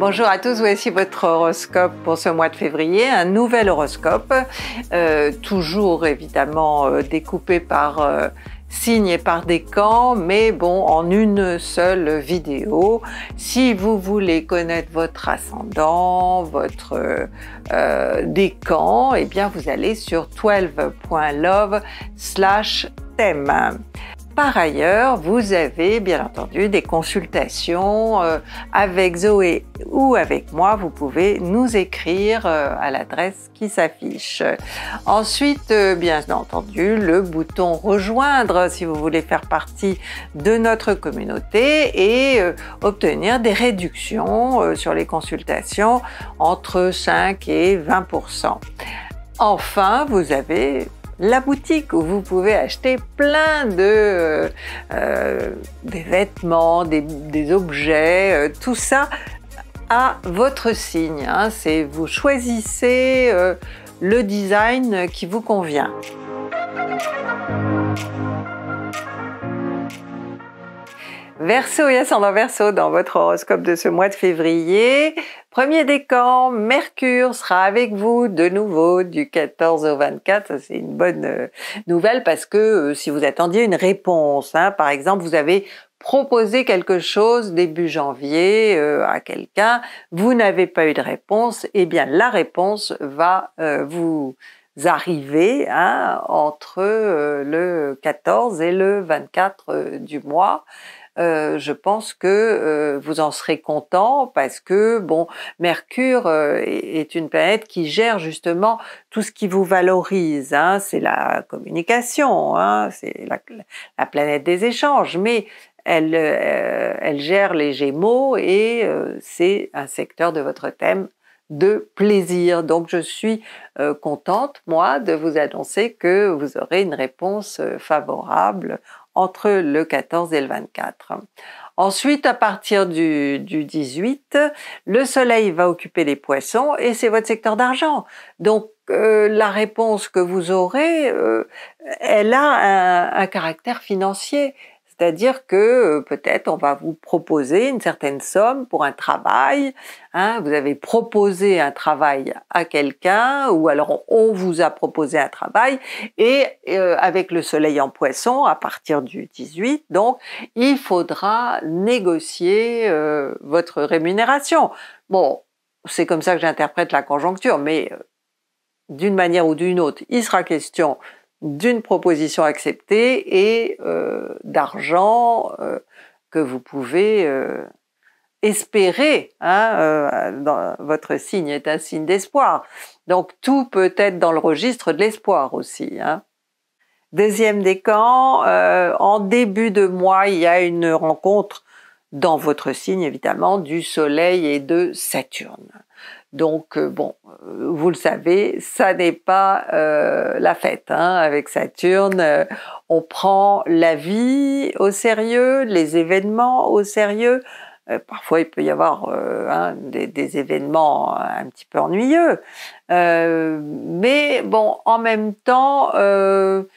Bonjour à tous, voici votre horoscope pour ce mois de février, un nouvel horoscope, euh, toujours évidemment euh, découpé par euh, signé par des camps, mais bon, en une seule vidéo. Si vous voulez connaître votre ascendant, votre euh, des eh bien vous allez sur 12.love slash par ailleurs, vous avez bien entendu des consultations euh, avec Zoé ou avec moi. Vous pouvez nous écrire euh, à l'adresse qui s'affiche. Ensuite, euh, bien entendu, le bouton rejoindre si vous voulez faire partie de notre communauté et obtenir des réductions sur les consultations entre 5 et 20 Enfin, vous avez la boutique où vous pouvez acheter plein de euh, euh, des vêtements, des, objets, euh, tout ça à votre signe. Hein. C'est vous choisissez le design qui vous convient. Verseau et ascendant Verseau dans votre horoscope de ce mois de février. Premier décan, Mercure sera avec vous de nouveau du 14 au 24. C'est une bonne euh, nouvelle parce que euh, si vous attendiez une réponse, hein. par exemple, vous avez proposé quelque chose début janvier euh, à quelqu'un, vous n'avez pas eu de réponse, eh bien la réponse va vous arriver hein, entre le 14 et le 24 du mois. Euh, je pense que euh, vous en serez content parce que bon, Mercure euh, est une planète qui gère justement tout ce qui vous valorise. Hein. c'est la communication, hein. c'est la, planète des échanges, mais elle, gère les Gémeaux et c'est un secteur de votre thème de plaisir. Donc je suis contente, moi, de vous annoncer que vous aurez une réponse favorable entre le 14 et le 24. Ensuite, à partir du, 18, le Soleil va occuper les poissons et c'est votre secteur d'argent. Donc, euh, la réponse que vous aurez, euh, elle a un caractère financier. C'est-à-dire que euh, peut-être on va vous proposer une certaine somme pour un travail. Hein, vous avez proposé un travail à quelqu'un ou alors on vous a proposé un travail et euh, avec le soleil en poisson à partir du 18, donc il faudra négocier euh, votre rémunération. Bon, c'est comme ça que j'interprète la conjoncture, mais d'une manière ou d'une autre, il sera question d'une proposition acceptée et euh, d'argent euh, que vous pouvez euh, espérer. Hein, votre signe est un signe d'espoir. Donc tout peut être dans le registre de l'espoir aussi. Hein. Deuxième décan, en début de mois, il y a une rencontre dans votre signe évidemment du Soleil et de Saturne. Donc, euh, bon, euh, vous le savez, ça n'est pas euh, la fête. Hein. Avec Saturne, on prend la vie au sérieux, les événements au sérieux. parfois, il peut y avoir hein, des, événements un petit peu ennuyeux. mais bon, en même temps, avec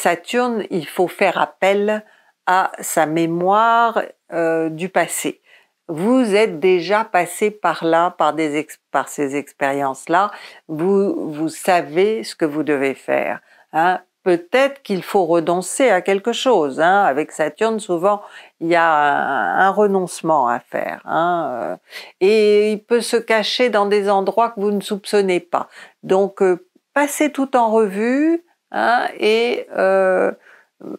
Saturne, il faut faire appel à sa mémoire du passé vous êtes déjà passé par là, par, des par ces expériences-là, vous, vous savez ce que vous devez faire. Hein. Peut-être qu'il faut renoncer à quelque chose. Hein. Avec Saturne, souvent, il y a un, renoncement à faire. Hein. Euh. Et il peut se cacher dans des endroits que vous ne soupçonnez pas. Donc, euh, passez tout en revue hein, et euh,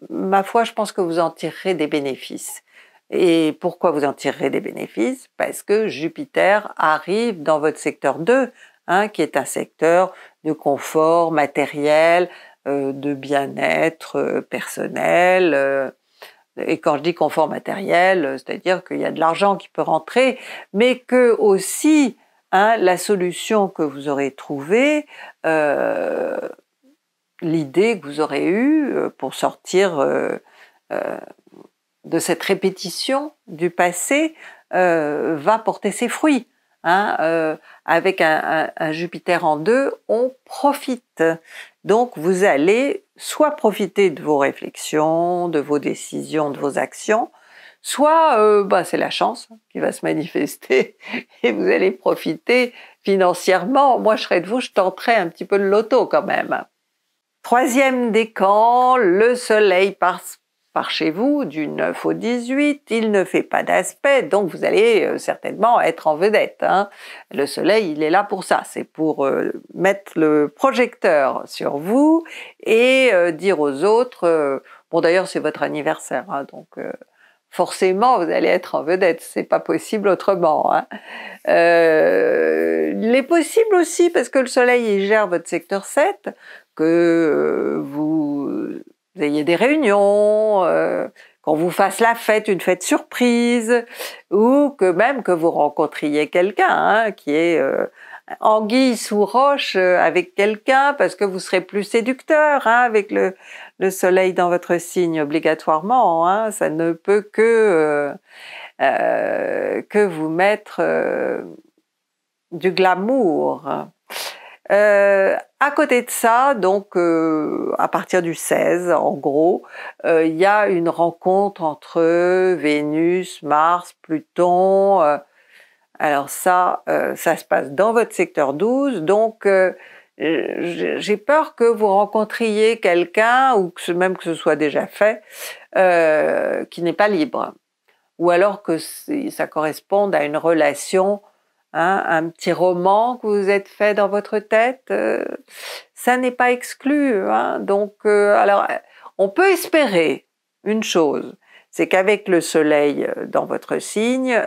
ma foi, je pense que vous en tirerez des bénéfices. Et pourquoi vous en tirerez des bénéfices Parce que Jupiter arrive dans votre secteur 2, hein, qui est un secteur de confort matériel, euh, de bien-être euh, personnel. Euh, et quand je dis confort matériel, c'est-à-dire qu'il y a de l'argent qui peut rentrer, mais que aussi hein, la solution que vous aurez trouvée, l'idée que vous aurez eue pour sortir de cette répétition du passé euh, va porter ses fruits. Hein, euh, avec un, Jupiter en deux, on profite. Donc vous allez soit profiter de vos réflexions, de vos décisions, de vos actions, soit euh, bah, c'est la chance qui va se manifester et vous allez profiter financièrement. Moi je serais de vous, je tenterai un petit peu de loto quand même. Troisième décan, le Soleil passe par chez vous du 9 au 18, il ne fait pas d'aspect, donc vous allez euh, certainement être en vedette. Hein. Le soleil, il est là pour ça, c'est pour euh, mettre le projecteur sur vous et euh, dire aux autres, bon d'ailleurs c'est votre anniversaire, hein, donc forcément vous allez être en vedette, c'est pas possible autrement. Hein. il est possible aussi parce que le soleil gère votre secteur 7 que vous ayez des réunions, euh, qu'on vous fasse la fête, une fête surprise, ou que même que vous rencontriez quelqu'un hein, qui est en euh, guise sous roche euh, avec quelqu'un parce que vous serez plus séducteur hein, avec le, soleil dans votre signe obligatoirement. Hein. ça ne peut que, que vous mettre du glamour. Euh, à côté de ça, donc euh, à partir du 16 en gros, euh, il y a une rencontre entre Vénus, Mars, Pluton. alors ça, ça se passe dans votre secteur 12, donc j'ai peur que vous rencontriez quelqu'un, ou même que ce soit déjà fait, qui n'est pas libre. Ou alors que ça corresponde à une relation Hein, un petit roman que vous êtes fait dans votre tête, euh, ça n'est pas exclu. Hein. donc, euh, alors, euh, on peut espérer une chose, c'est qu'avec le soleil dans votre signe,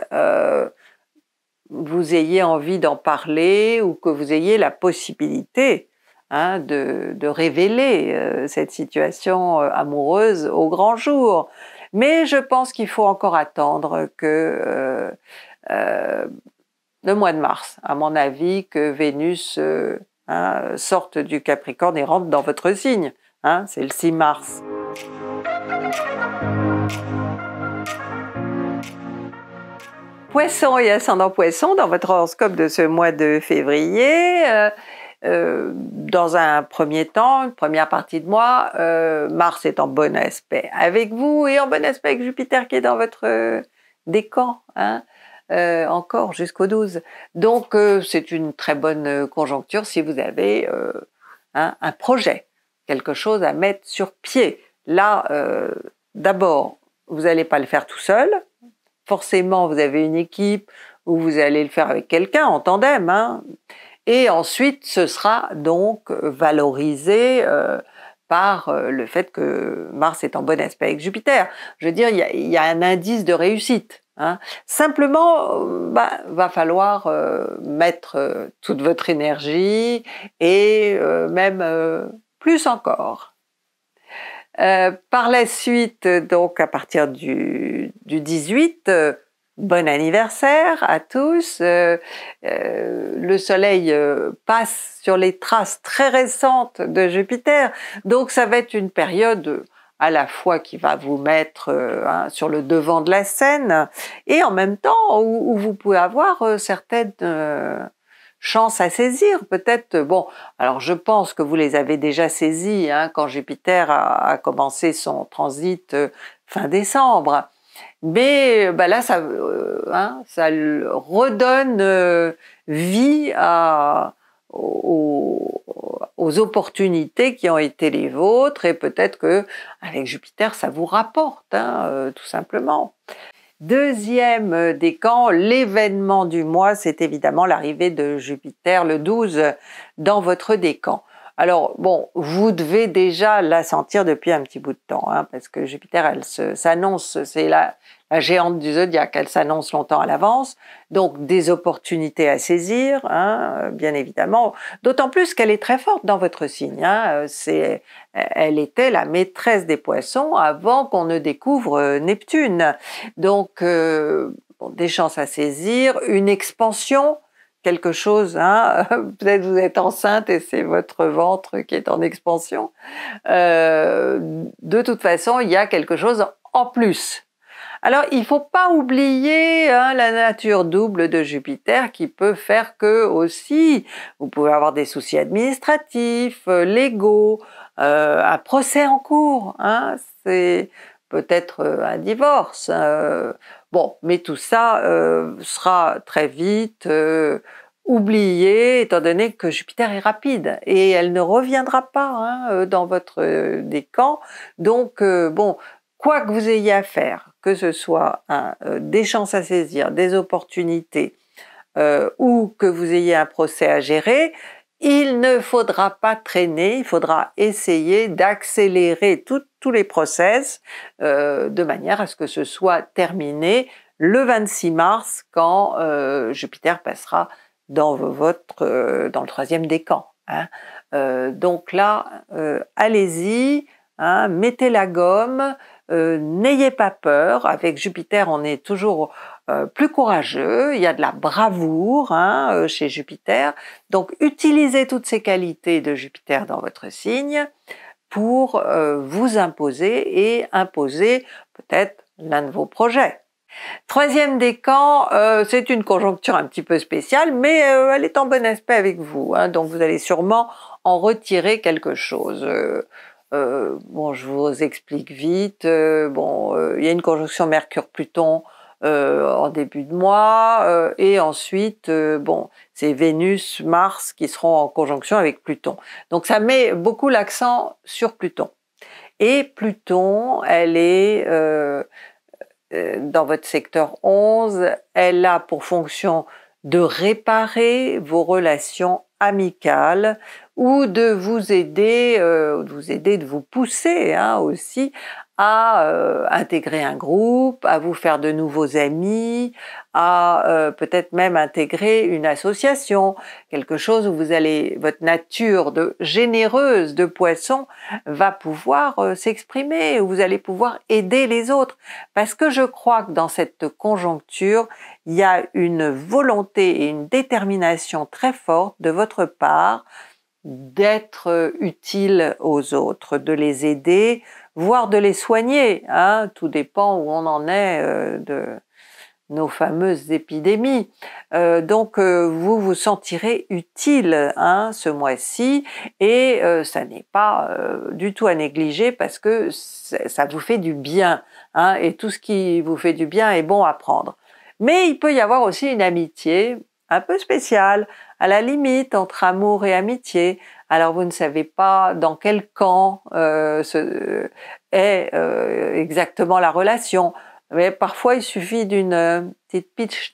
vous ayez envie d'en parler ou que vous ayez la possibilité hein, de, révéler cette situation amoureuse au grand jour. Mais je pense qu'il faut encore attendre que le mois de mars, à mon avis, que Vénus euh, hein, sorte du Capricorne et rentre dans votre signe. Hein, c'est le 6 mars. Poisson et ascendant poisson, dans votre horoscope de ce mois de février, euh, euh, dans un premier temps, une première partie de mois, Mars est en bon aspect avec vous et en bon aspect avec Jupiter qui est dans votre décan. Hein. Euh, encore jusqu'au 12. Donc euh, c'est une très bonne euh, conjoncture si vous avez un, projet, quelque chose à mettre sur pied. Là, d'abord, vous n'allez pas le faire tout seul. Forcément, vous avez une équipe ou vous allez le faire avec quelqu'un en tandem. Hein. Et ensuite, ce sera donc valorisé par le fait que Mars est en bon aspect avec Jupiter. Je veux dire, il y, a un indice de réussite. Hein. Simplement, euh, bah, va falloir euh, mettre euh, toute votre énergie et même plus encore. par la suite, donc à partir du, 18, bon anniversaire à tous. le Soleil passe sur les traces très récentes de Jupiter, donc ça va être une période à la fois qui va vous mettre euh, sur le devant de la scène et en même temps où, vous pouvez avoir euh, certaines euh, chances à saisir. Peut-être, bon, alors je pense que vous les avez déjà saisies hein, quand Jupiter a, commencé son transit fin décembre. Mais bah là, ça, hein, ça redonne vie à, aux, opportunités qui ont été les vôtres et peut-être que avec Jupiter ça vous rapporte hein, euh, tout simplement. Deuxième décan, l'événement du mois, c'est évidemment l'arrivée de Jupiter le 12 dans votre décan. Alors bon, vous devez déjà la sentir depuis un petit bout de temps, hein, parce que Jupiter, elle s'annonce, c'est la, la géante du zodiaque. Elle s'annonce longtemps à l'avance, donc des opportunités à saisir, hein, euh, bien évidemment. D'autant plus qu'elle est très forte dans votre signe. Hein. Euh, c'est, elle était la maîtresse des poissons avant qu'on ne découvre euh, Neptune. Donc, des chances à saisir, une expansion quelque chose, hein. peut-être vous êtes enceinte et c'est votre ventre qui est en expansion. de toute façon, il y a quelque chose en plus alors, il ne faut pas oublier hein, la nature double de Jupiter qui peut faire que aussi, vous pouvez avoir des soucis administratifs, euh, légaux, euh, un procès en cours, hein, c'est peut-être euh, un divorce. bon, mais tout ça sera très vite oublié, étant donné que Jupiter est rapide et elle ne reviendra pas hein, dans votre décan. Donc, bon, quoi que vous ayez à faire, que ce soit euh, des chances à saisir, des opportunités, euh, ou que vous ayez un procès à gérer, il ne faudra pas traîner, il faudra essayer d'accélérer tous les process euh, de manière à ce que ce soit terminé le 26 mars quand Jupiter passera dans votre dans le troisième décan. Hein. donc là, allez-y, Hein, mettez la gomme, euh, n'ayez pas peur. Avec Jupiter, on est toujours euh, plus courageux. Il y a de la bravoure hein, euh, chez Jupiter. Donc, utilisez toutes ces qualités de Jupiter dans votre signe pour vous imposer et imposer peut-être l'un de vos projets. Troisième décan, camps, c'est une conjoncture un petit peu spéciale, mais elle est en bon aspect avec vous, hein. donc vous allez sûrement en retirer quelque chose. Euh, bon, je vous explique vite. Euh, bon, euh, il y a une conjonction Mercure-Pluton en début de mois, et ensuite, bon, c'est Vénus, Mars qui seront en conjonction avec Pluton. Donc ça met beaucoup l'accent sur Pluton. Et Pluton, elle est dans votre secteur 11, elle a pour fonction de réparer vos relations amicales, ou de vous aider, euh, de vous aider, de vous pousser hein, aussi à euh, intégrer un groupe, à vous faire de nouveaux amis, à euh, peut-être même intégrer une association, quelque chose où vous allez, votre nature de généreuse de poisson va pouvoir euh, s'exprimer, où vous allez pouvoir aider les autres. Parce que je crois que dans cette conjoncture, il y a une volonté et une détermination très forte de votre part d'être utile aux autres, de les aider, voire de les soigner. Hein. tout dépend où on en est euh, de nos fameuses épidémies. Euh, donc euh, vous vous sentirez utile hein, ce mois-ci et ça n'est pas du tout à négliger parce que ça vous fait du bien hein. et tout ce qui vous fait du bien est bon à prendre. Mais il peut y avoir aussi une amitié un peu spécial, à la limite entre amour et amitié. Alors vous ne savez pas dans quel camp euh, euh, est euh, exactement la relation, mais parfois il suffit d'une petite pitch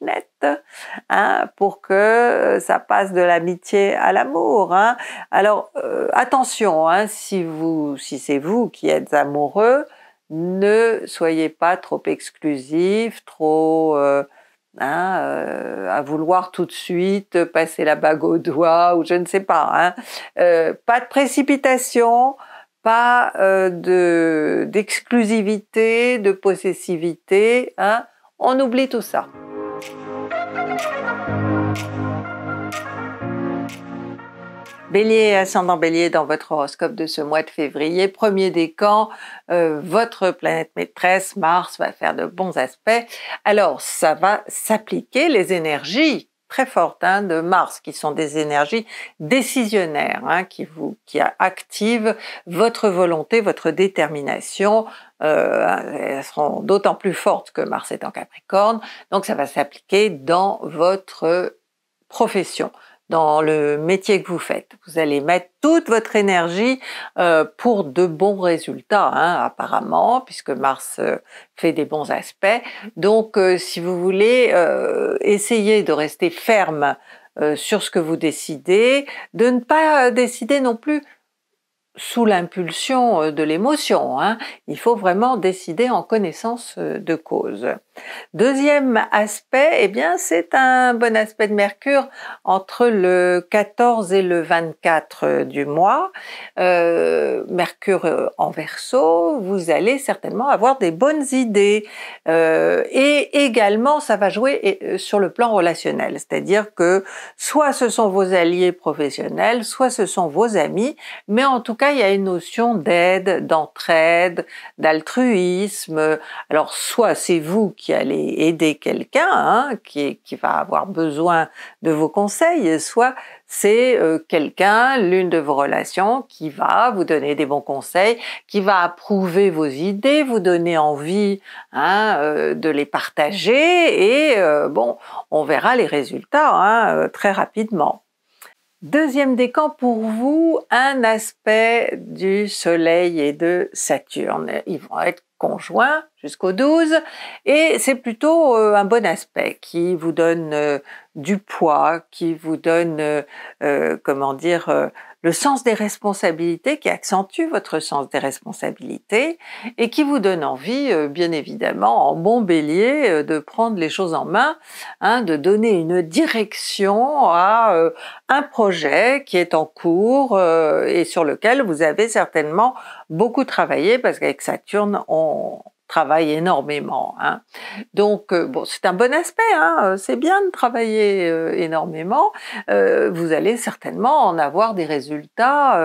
hein, pour que ça passe de l'amitié à l'amour. Hein. Alors attention, hein, si vous, si c'est vous qui êtes amoureux, ne soyez pas trop exclusif, trop Hein, euh, à vouloir tout de suite passer la bague au doigt ou je ne sais pas. Hein. Euh, pas de précipitation, pas euh, d'exclusivité, de, possessivité. Hein. On oublie tout ça. Bélier ascendant bélier dans votre horoscope de ce mois de février, premier décan, euh, votre planète maîtresse, Mars, va faire de bons aspects. Alors, ça va s'appliquer les énergies très fortes hein, de Mars, qui sont des énergies décisionnaires, hein, qui vous qui activent votre volonté, votre détermination. Euh, elles seront d'autant plus fortes que Mars est en Capricorne, donc ça va s'appliquer dans votre profession, dans le métier que vous faites. Vous allez mettre toute votre énergie euh, pour de bons résultats, hein, apparemment, puisque Mars euh, fait des bons aspects. Donc, euh, si vous voulez, essayez de rester ferme sur ce que vous décidez, de ne pas décider non plus sous l'impulsion euh, de l'émotion. Hein. Il faut vraiment décider en connaissance euh, de cause. Deuxième aspect, et eh bien, c'est un bon aspect de Mercure entre le 14 et le 24 euh, du mois. Mercure en Verseau, vous allez certainement avoir des bonnes idées et également ça va jouer sur le plan relationnel, c'est-à-dire que soit ce sont vos alliés professionnels, soit ce sont vos amis, mais en tout cas il y a une notion d'aide, d'entraide, d'altruisme. Alors, soit c'est vous qui allez aider quelqu'un hein, qui, va avoir besoin de vos conseils, soit c'est euh, quelqu'un, l'une de vos relations, qui va vous donner des bons conseils, qui va approuver vos idées, vous donner envie hein, euh, de les partager et euh, bon, on verra les résultats hein, très rapidement. Deuxième décan pour vous, un aspect du Soleil et de Saturne. Ils vont être conjoints jusqu'au 12 et c'est plutôt euh, un bon aspect qui vous donne euh, du poids, qui vous donne, euh, comment dire, le sens des responsabilités, qui accentue votre sens des responsabilités et qui vous donne envie, euh, bien évidemment, en bon bélier, euh, de prendre les choses en main, hein, de donner une direction à euh, un projet qui est en cours et sur lequel vous avez certainement beaucoup travaillé parce qu'avec Saturne, on, travaille énormément. Hein. Donc, euh, bon, c'est un bon aspect, hein, euh, c'est bien de travailler euh, énormément. vous allez certainement en avoir des résultats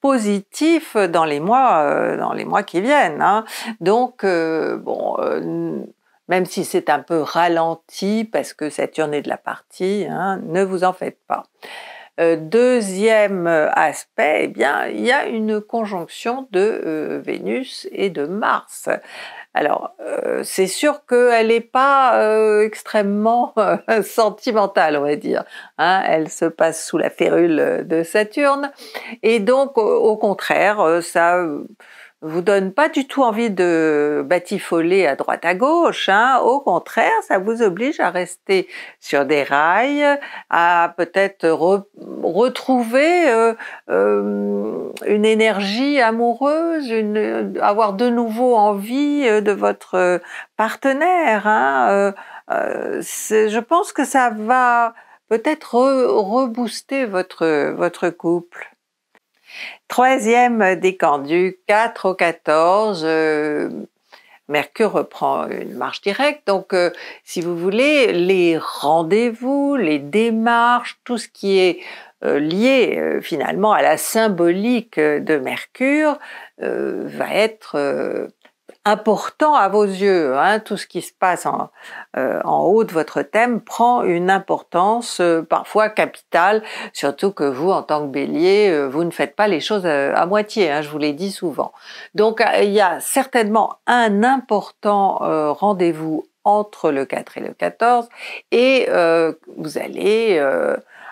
positifs dans les mois, dans les mois qui viennent. Hein. Donc, bon, même si c'est un peu ralenti parce que Saturne est de la partie, hein, ne vous en faites pas. Euh, deuxième euh, aspect, eh bien, il y a une conjonction de euh, Vénus et de Mars. Alors, c'est sûr qu'elle n'est pas extrêmement sentimentale, on va dire. Hein. elle se passe sous la férule de Saturne. Et donc, au contraire, ça vous donne pas du tout envie de batifoler à droite à gauche. Hein. Au contraire, ça vous oblige à rester sur des rails, à peut-être retrouver euh, euh, une énergie amoureuse, avoir de nouveau envie euh, de votre partenaire. Hein. je pense que ça va peut-être rebooster votre, votre couple. Troisième décan du 4 au 14, euh, Mercure reprend une marche directe. Donc, euh, si vous voulez, les rendez-vous, les démarches, tout ce qui est euh, lié finalement à la symbolique de Mercure va être important à vos yeux. Hein. tout ce qui se passe en, euh, en, haut de votre thème prend une importance euh, parfois capitale, surtout que vous, en tant que bélier, euh, vous ne faites pas les choses à, moitié, hein, je vous l'ai dit souvent. Donc il y a certainement un important rendez-vous entre le 4 et le 14 et vous allez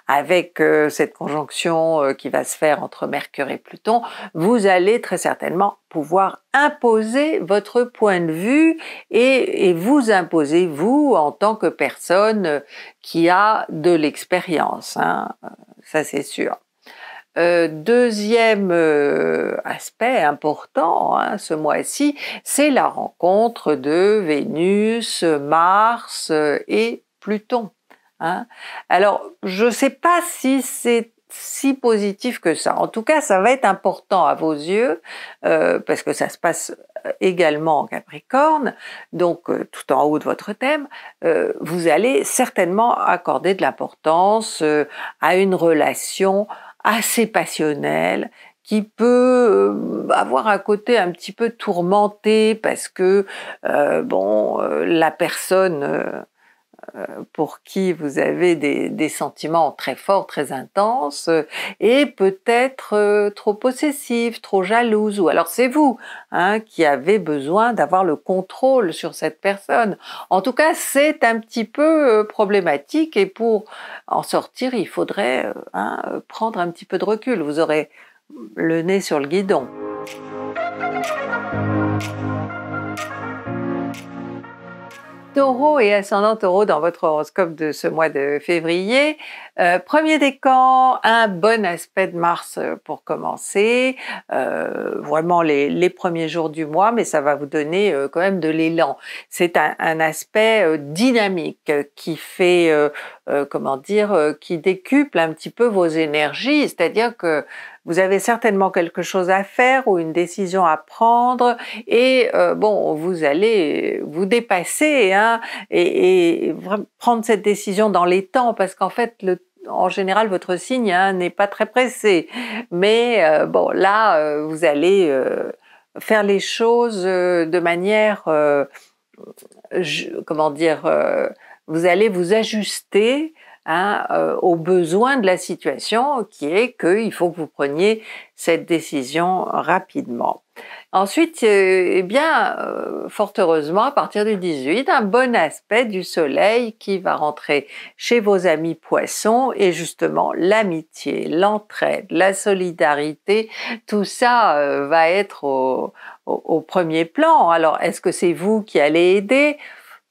avec euh, cette conjonction euh, qui va se faire entre Mercure et Pluton, vous allez très certainement pouvoir imposer votre point de vue et, vous imposer vous en tant que personne euh, qui a de l'expérience, hein. ça c'est sûr. deuxième aspect important hein, ce mois-ci, c'est la rencontre de Vénus, Mars et Pluton. Hein. Alors, je ne sais pas si c'est si positif que ça. En tout cas, ça va être important à vos yeux, euh, parce que ça se passe euh, également en Capricorne, donc euh, tout en haut de votre thème, vous allez certainement accorder de l'importance à une relation assez passionnelle qui peut avoir un côté un petit peu tourmenté parce que bon la personne euh, pour qui vous avez des, sentiments très forts, très intenses, euh, et peut-être euh, trop possessive, trop jalouse, ou alors c'est vous hein, qui avez besoin d'avoir le contrôle sur cette personne. En tout cas, c'est un petit peu problématique, et pour en sortir, il faudrait hein, prendre un petit peu de recul. Vous aurez le nez sur le guidon taureau et ascendant taureau dans votre horoscope de ce mois de février. Euh, premier décan, un bon aspect de Mars euh, pour commencer, euh, vraiment les, premiers jours du mois, mais ça va vous donner quand même de l'élan. C'est un, un, aspect dynamique qui fait, comment dire, qui décuple un petit peu vos énergies, c'est-à-dire que vous avez certainement quelque chose à faire ou une décision à prendre et euh, bon, vous allez vous dépasser hein, et, prendre cette décision dans les temps parce qu'en fait, en général, votre signe hein, n'est pas très pressé. Mais euh, bon, là, euh, vous allez faire les choses de manière, comment dire, vous allez vous ajuster hein, euh, aux de la situation, qui est qu'il faut que vous preniez cette décision rapidement. Ensuite, euh, eh bien, euh, fort heureusement, à partir du 18, un bon aspect du soleil qui va rentrer chez vos amis poissons et justement l'amitié, l'entraide, la solidarité, tout ça euh, va être au premier plan. Alors, est-ce que c'est vous qui allez aider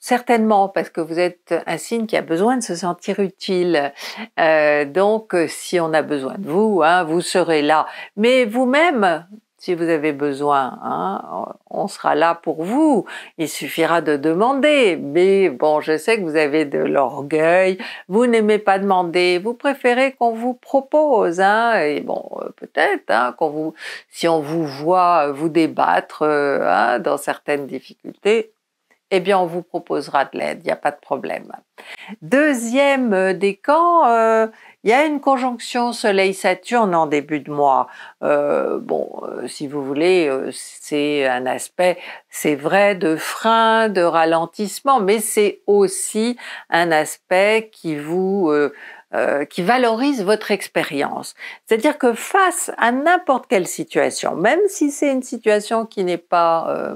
Certainement, parce que vous êtes un signe qui a besoin de se sentir utile. Euh, donc, euh, si on a besoin de vous, hein, vous serez là. Mais vous-même, si vous avez besoin, hein, on sera là pour vous. Il suffira de demander. Mais bon, je sais que vous avez de l'orgueil, vous n'aimez pas demander, vous préférez qu'on vous propose. Hein. et bon, euh, peut-être qu'on vous, si on vous voit vous débattre dans certaines difficultés, eh bien, on vous proposera de l'aide, il n'y a pas de problème. Deuxième euh, des camps, euh, il y a une conjonction Soleil-Saturne en début de mois. Euh, bon, si vous voulez, c'est un aspect, c'est vrai, de frein, de ralentissement, mais c'est aussi un aspect qui vous... qui valorise votre expérience. C'est-à-dire que face à n'importe quelle situation, même si c'est une situation qui n'est pas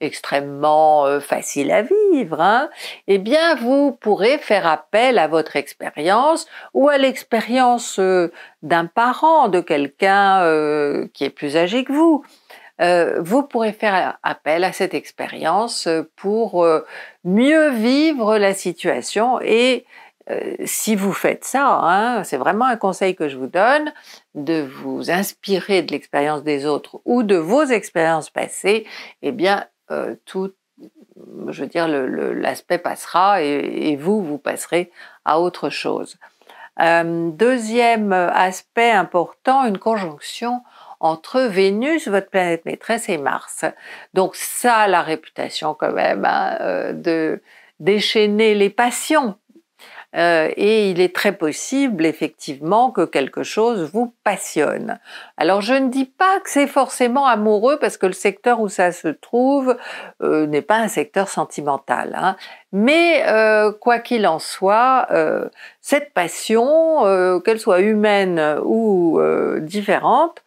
extrêmement euh, facile à vivre, hein. eh bien vous pourrez faire appel à votre expérience ou à l'expérience euh, d'un parent, de quelqu'un euh, qui est plus âgé que vous. vous pourrez faire appel à cette expérience pour mieux vivre la situation et si vous faites ça, hein, c'est vraiment un conseil que je vous donne, de vous inspirer de l'expérience des autres ou de vos expériences passées, eh bien, euh, tout, je veux dire, l'aspect passera et, vous, vous passerez à autre chose. Euh, deuxième aspect important, une conjonction entre Vénus, votre planète maîtresse, et Mars. Donc ça la réputation quand même hein, euh, de déchaîner les passions, euh, et il est très possible effectivement que quelque chose vous passionne. Alors je ne dis pas que c'est forcément amoureux parce que le secteur où ça se trouve euh, n'est pas un secteur sentimental. Hein. Mais euh, quoi qu'il en soit, cette passion, qu'elle soit humaine ou différente,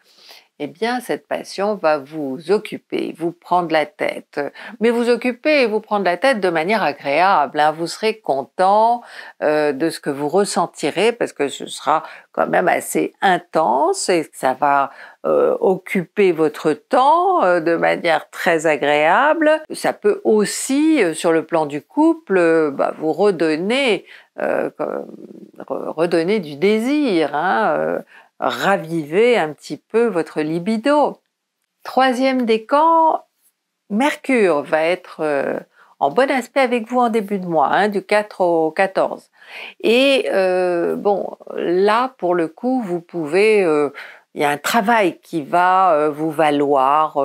eh bien cette passion va vous occuper, vous prendre la tête. Mais vous occuper et vous prendre la tête de manière agréable. Hein. Vous serez content euh, de ce que vous ressentirez parce que ce sera quand même assez intense et ça va euh, occuper votre temps euh, de manière très agréable. Ça peut aussi, sur le plan du couple, bah, vous redonner, redonner du désir. Hein, raviver un petit peu votre libido. Troisième décan, Mercure va être euh, en bon aspect avec vous en début de mois, hein, du 4 au 14. Et euh, bon, là, pour le coup, vous pouvez... Euh, il y a un travail qui va vous valoir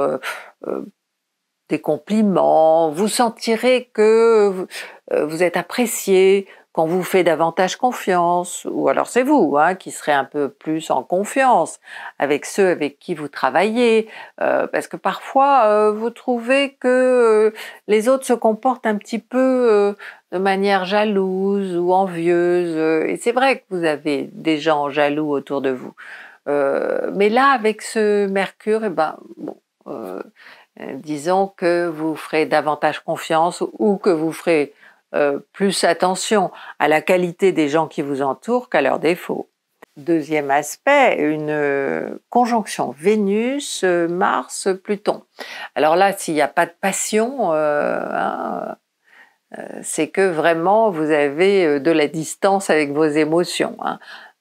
des compliments, vous sentirez que vous êtes apprécié, qu'on vous fait davantage confiance, ou alors c'est vous hein, qui serez un peu plus en confiance avec ceux avec qui vous travaillez, euh, parce que parfois euh, vous trouvez que euh, les autres se comportent un petit peu de manière jalouse ou envieuse, et c'est vrai que vous avez des gens jaloux autour de vous. mais là, avec ce Mercure, et eh ben, bon, disons que vous ferez davantage confiance ou que vous ferez euh, plus attention à la qualité des gens qui vous entourent qu'à leurs défauts. Deuxième aspect, une euh, conjonction Vénus-Mars-Pluton. Euh, Alors là, s'il n'y a pas de passion, hein, c'est que vraiment vous avez de la distance avec vos émotions. Hein.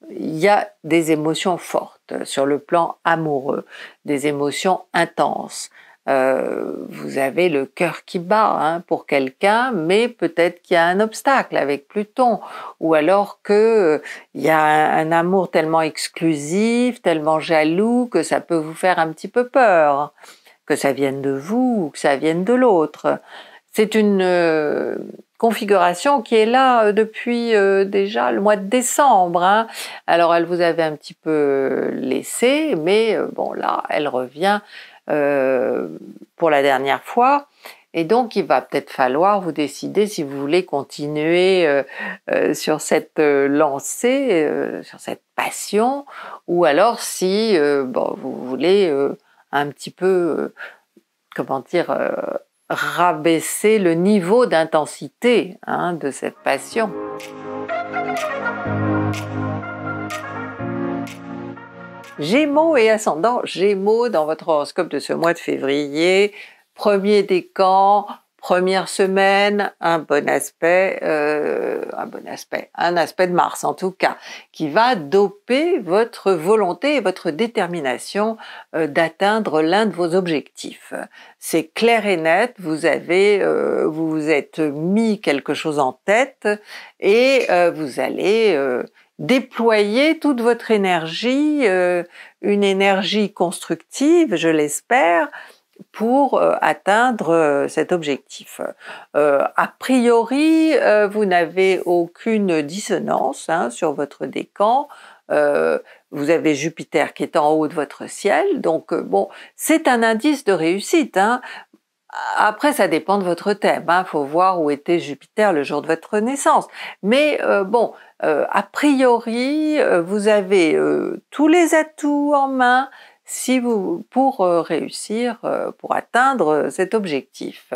Il y a des émotions fortes sur le plan amoureux, des émotions intenses, euh, vous avez le cœur qui bat hein, pour quelqu'un, mais peut-être qu'il y a un obstacle avec Pluton, ou alors que euh, il y a un, amour tellement exclusif, tellement jaloux que ça peut vous faire un petit peu peur, que ça vienne de vous ou que ça vienne de l'autre. C'est une euh, configuration qui est là depuis déjà le mois de décembre. Hein. Alors elle vous avait un petit peu laissé, mais bon là, elle revient euh, pour la dernière fois. Et donc, il va peut-être falloir vous décider si vous voulez continuer euh, euh, sur cette lancée, sur cette passion, ou alors si bon, vous voulez un petit peu, comment dire, rabaisser le niveau d'intensité hein, de cette passion. Gémeaux et ascendant Gémeaux dans votre horoscope de ce mois de février, premier décan, première semaine, un bon aspect, euh, un bon aspect, un aspect de Mars en tout cas, qui va doper votre volonté et votre détermination euh, d'atteindre l'un de vos objectifs. C'est clair et net, vous avez, euh, vous vous êtes mis quelque chose en tête et vous allez déployer toute votre énergie, euh, une énergie constructive, je l'espère, pour euh, atteindre euh, cet objectif. a priori, vous n'avez aucune dissonance hein, sur votre décan. vous avez Jupiter qui est en haut de votre ciel, donc bon, c'est un indice de réussite. Hein. Après, ça dépend de votre thème. Il hein. faut voir où était Jupiter le jour de votre naissance. Mais bon, euh, a priori, euh, vous avez euh, tous les atouts en main si vous, pour réussir, pour atteindre cet objectif.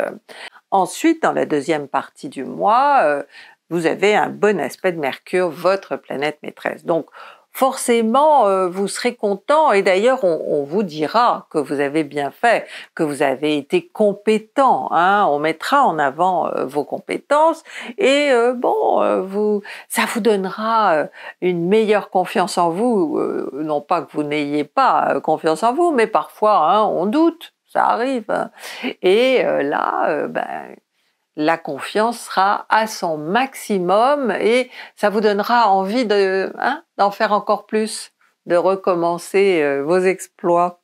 Ensuite, dans la deuxième partie du mois, vous avez un bon aspect de Mercure, votre planète maîtresse. Donc, forcément euh, vous serez content et d'ailleurs on, vous dira que vous avez bien fait, que vous avez été compétent. Hein. on mettra en avant euh, vos compétences et euh, bon, vous, ça vous donnera une meilleure confiance en vous. non pas que vous n'ayez pas confiance en vous, mais parfois hein, on doute ça arrive. Et là, ben, la confiance sera à son maximum et ça vous donnera envie de, hein, d'en faire encore plus, de recommencer euh, vos exploits.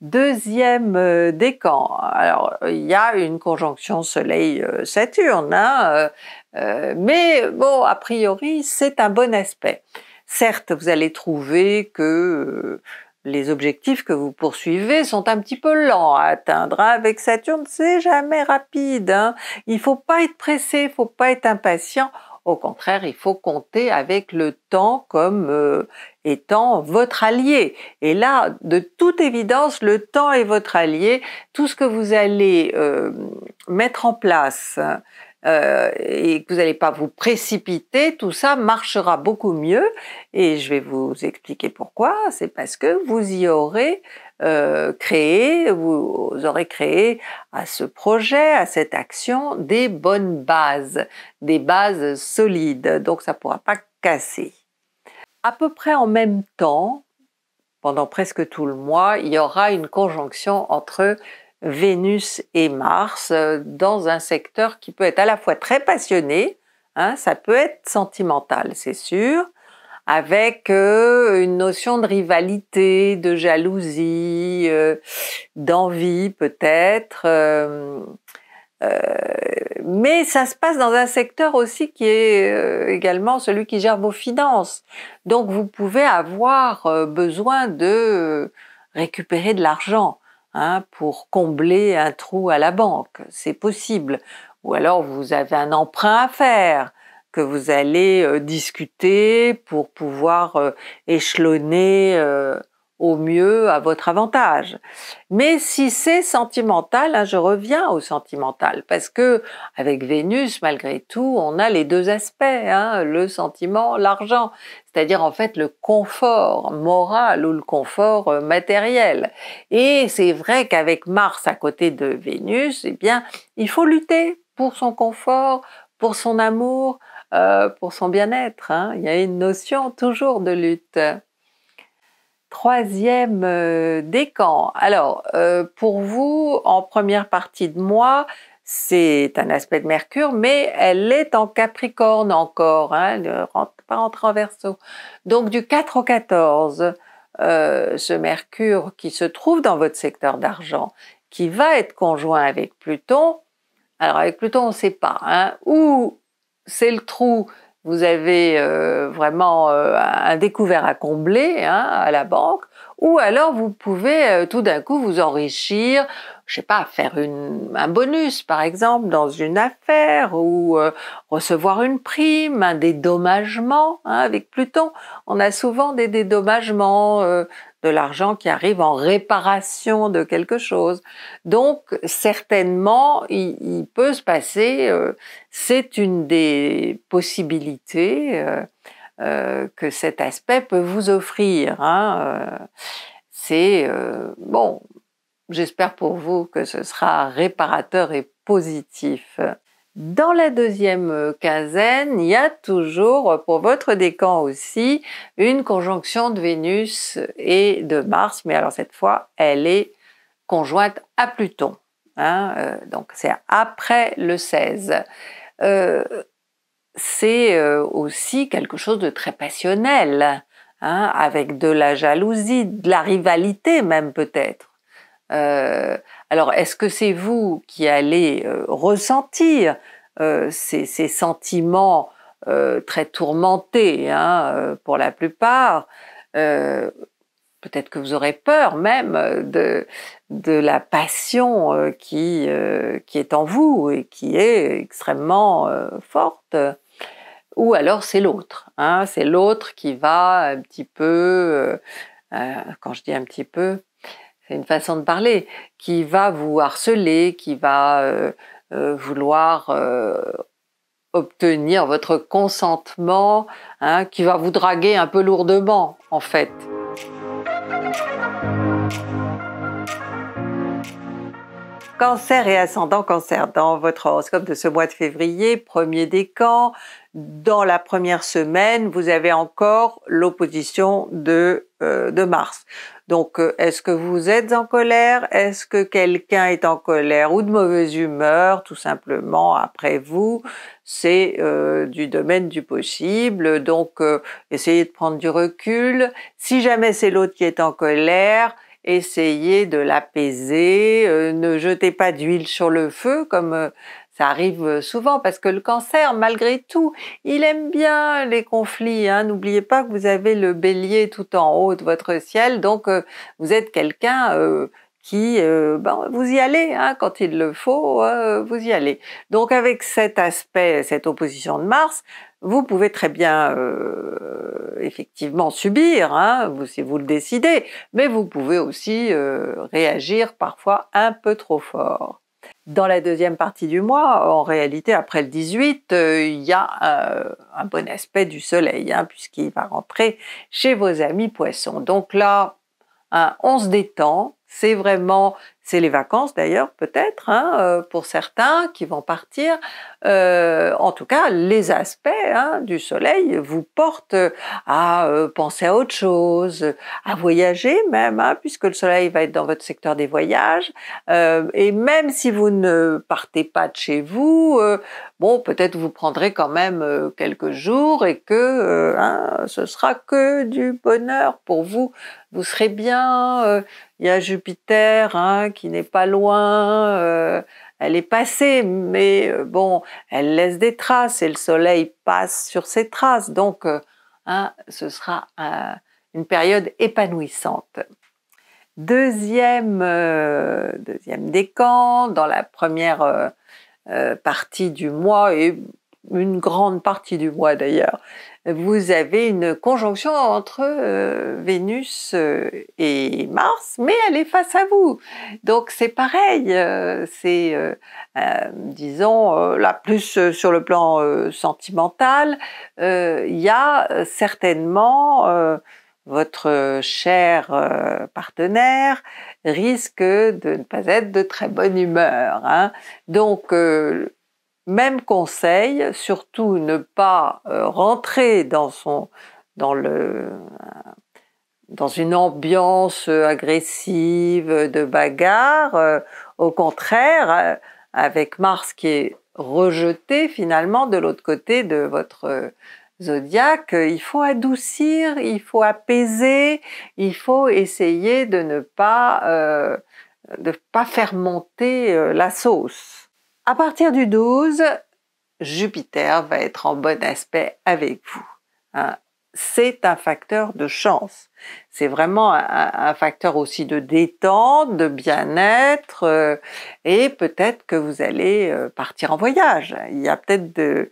Deuxième euh, décan. Alors, il y a une conjonction Soleil-Saturne, hein, euh, mais bon, a priori, c'est un bon aspect. Certes, vous allez trouver que les objectifs que vous poursuivez sont un petit peu lents à atteindre. Hein. Avec Saturne, c'est jamais rapide. Hein. Il faut pas être pressé, il faut pas être impatient. Au contraire, il faut compter avec le temps comme euh, étant votre allié. Et là, de toute évidence, le temps est votre allié. Tout ce que vous allez euh, mettre en place, euh, et que vous n'allez pas vous précipiter, tout ça marchera beaucoup mieux. Et je vais vous expliquer pourquoi. C'est parce que vous y aurez euh, créé, vous aurez créé à ce projet, à cette action, des bonnes bases, des bases solides. Donc ça ne pourra pas casser. À peu près en même temps, pendant presque tout le mois, il y aura une conjonction entre Vénus et Mars euh, dans un secteur qui peut être à la fois très passionné, hein, ça peut être sentimental, c'est sûr, avec euh, une notion de rivalité, de jalousie, euh, d'envie peut-être. mais ça se passe dans un secteur aussi qui est également celui qui gère vos finances. Donc vous pouvez avoir besoin de récupérer de l'argent. Hein, pour combler un trou à la banque. C'est possible. Ou alors vous avez un emprunt à faire que vous allez euh, discuter pour pouvoir euh, échelonner euh, au mieux à votre avantage. Mais si c'est sentimental, hein, je reviens au sentimental parce que avec Vénus, malgré tout, on a les deux aspects, hein, le sentiment, l'argent, c'est-à-dire en fait le confort moral ou le confort euh, matériel. Et c'est vrai qu'avec Mars à côté de Vénus, eh bien, il faut lutter pour son confort, pour son amour, euh, pour son bien-être. Hein. Il y a une notion toujours de lutte troisième euh, décan. Alors, euh, pour vous, en première partie de mois, c'est un aspect de Mercure, mais elle est en Capricorne encore, Elle hein, ne rentre, pas en verso. Donc, du 4 au 14, euh, ce Mercure qui se trouve dans votre secteur d'argent, qui va être conjoint avec Pluton, alors avec Pluton, on ne sait pas, hein, où ou c'est le trou vous avez euh, vraiment euh, un découvert à combler hein, à la banque, ou alors vous pouvez euh, tout d'un coup vous enrichir, je sais pas, faire un bonus par exemple dans une affaire ou recevoir une prime, un dédommagement. Hein, avec Pluton, on a souvent des dédommagements de l'argent qui arrive en réparation de quelque chose. Donc certainement, il, peut se passer, euh, c'est une des possibilités euh, euh, que cet aspect peut vous offrir. Hein, c'est bon, j'espère pour vous que ce sera réparateur et positif. Dans la deuxième euh, quinzaine, il y a toujours euh, pour votre décan aussi une conjonction de Vénus et de Mars, mais alors cette fois, elle est conjointe à Pluton. Hein, euh, donc c'est après le 16. c'est aussi quelque chose de très passionnel, hein, avec de la jalousie, de la rivalité même peut-être. Alors, est-ce que c'est vous qui allez euh, ressentir euh, ces, sentiments euh, très tourmentés hein, pour la plupart Peut-être que vous aurez peur même de, la passion qui, est en vous et qui est extrêmement forte. Ou alors c'est l'autre. Hein, c'est l'autre qui va un petit peu, quand je dis un petit peu, c'est une façon de parler, qui va vous harceler, qui va euh, euh, vouloir euh, obtenir votre consentement, hein, qui va vous draguer un peu lourdement en fait. Cancer et ascendant cancer dans votre horoscope de ce mois de février, premier décan, dans la première semaine, vous avez encore l'opposition de, euh, de Mars. Donc, euh, est-ce que vous êtes en colère Est-ce que quelqu'un est en colère ou de mauvaise humeur, tout simplement, après vous C'est euh, du domaine du possible. Donc, essayez de prendre du recul. Si jamais c'est l'autre qui est en colère, essayez de l'apaiser. ne jetez pas d'huile sur le feu, comme ça arrive euh, souvent parce que le cancer, malgré tout, il aime bien les conflits. Hein. N'oubliez pas que vous avez le bélier tout en haut de votre ciel, donc euh, vous êtes quelqu'un euh, qui, ben, vous y allez, hein. quand il le faut, vous y allez. Donc avec cet aspect, cette opposition de Mars, vous pouvez très bien effectivement subir, hein, si vous le décidez, mais vous pouvez aussi réagir parfois un peu trop fort. Dans la deuxième partie du mois, en réalité, après le 18, euh, il y a euh, un bon aspect du soleil, hein, puisqu'il va rentrer chez vos amis poissons. Donc là, un on se détend, c'est vraiment c'est les vacances d'ailleurs peut-être hein, euh, pour certains qui vont partir. Euh, en tout cas, les aspects hein, du soleil vous portent à euh, penser à autre chose, à voyager même, hein, puisque le soleil va être dans votre secteur des voyages. et même si vous ne partez pas de chez vous, bon, peut-être vous prendrez quand même quelques jours et que ce sera que du bonheur pour vous. Vous serez bien. Il y a Jupiter qui n'est pas loin. Euh, elle est passée, mais euh, bon, elle laisse des traces et le soleil passe sur ces traces. Donc, euh, hein, ce sera une période épanouissante. Deuxième, deuxième décan, dans la première partie du mois et une grande partie du mois d'ailleurs, vous avez une conjonction entre euh, Vénus euh, et Mars, mais elle est face à vous. Donc c'est pareil, euh, c'est, disons, la plus sur le plan sentimental, il y a certainement votre cher partenaire risque de ne pas être de très bonne humeur. Hein. Donc même conseil, surtout ne pas euh, rentrer dans, son, dans, le, dans une ambiance euh, agressive de bagarre. Euh, au contraire, avec Mars qui est rejeté finalement de l'autre côté de votre zodiaque, il faut adoucir, il faut apaiser, il faut essayer de ne pas, pas faire monter la sauce. À partir du 12, Jupiter va être en bon aspect avec vous. Hein. C'est un facteur de chance. C'est vraiment un, facteur aussi de détente, de bien-être, euh, et peut-être que vous allez euh, partir en voyage. Il y a peut-être de,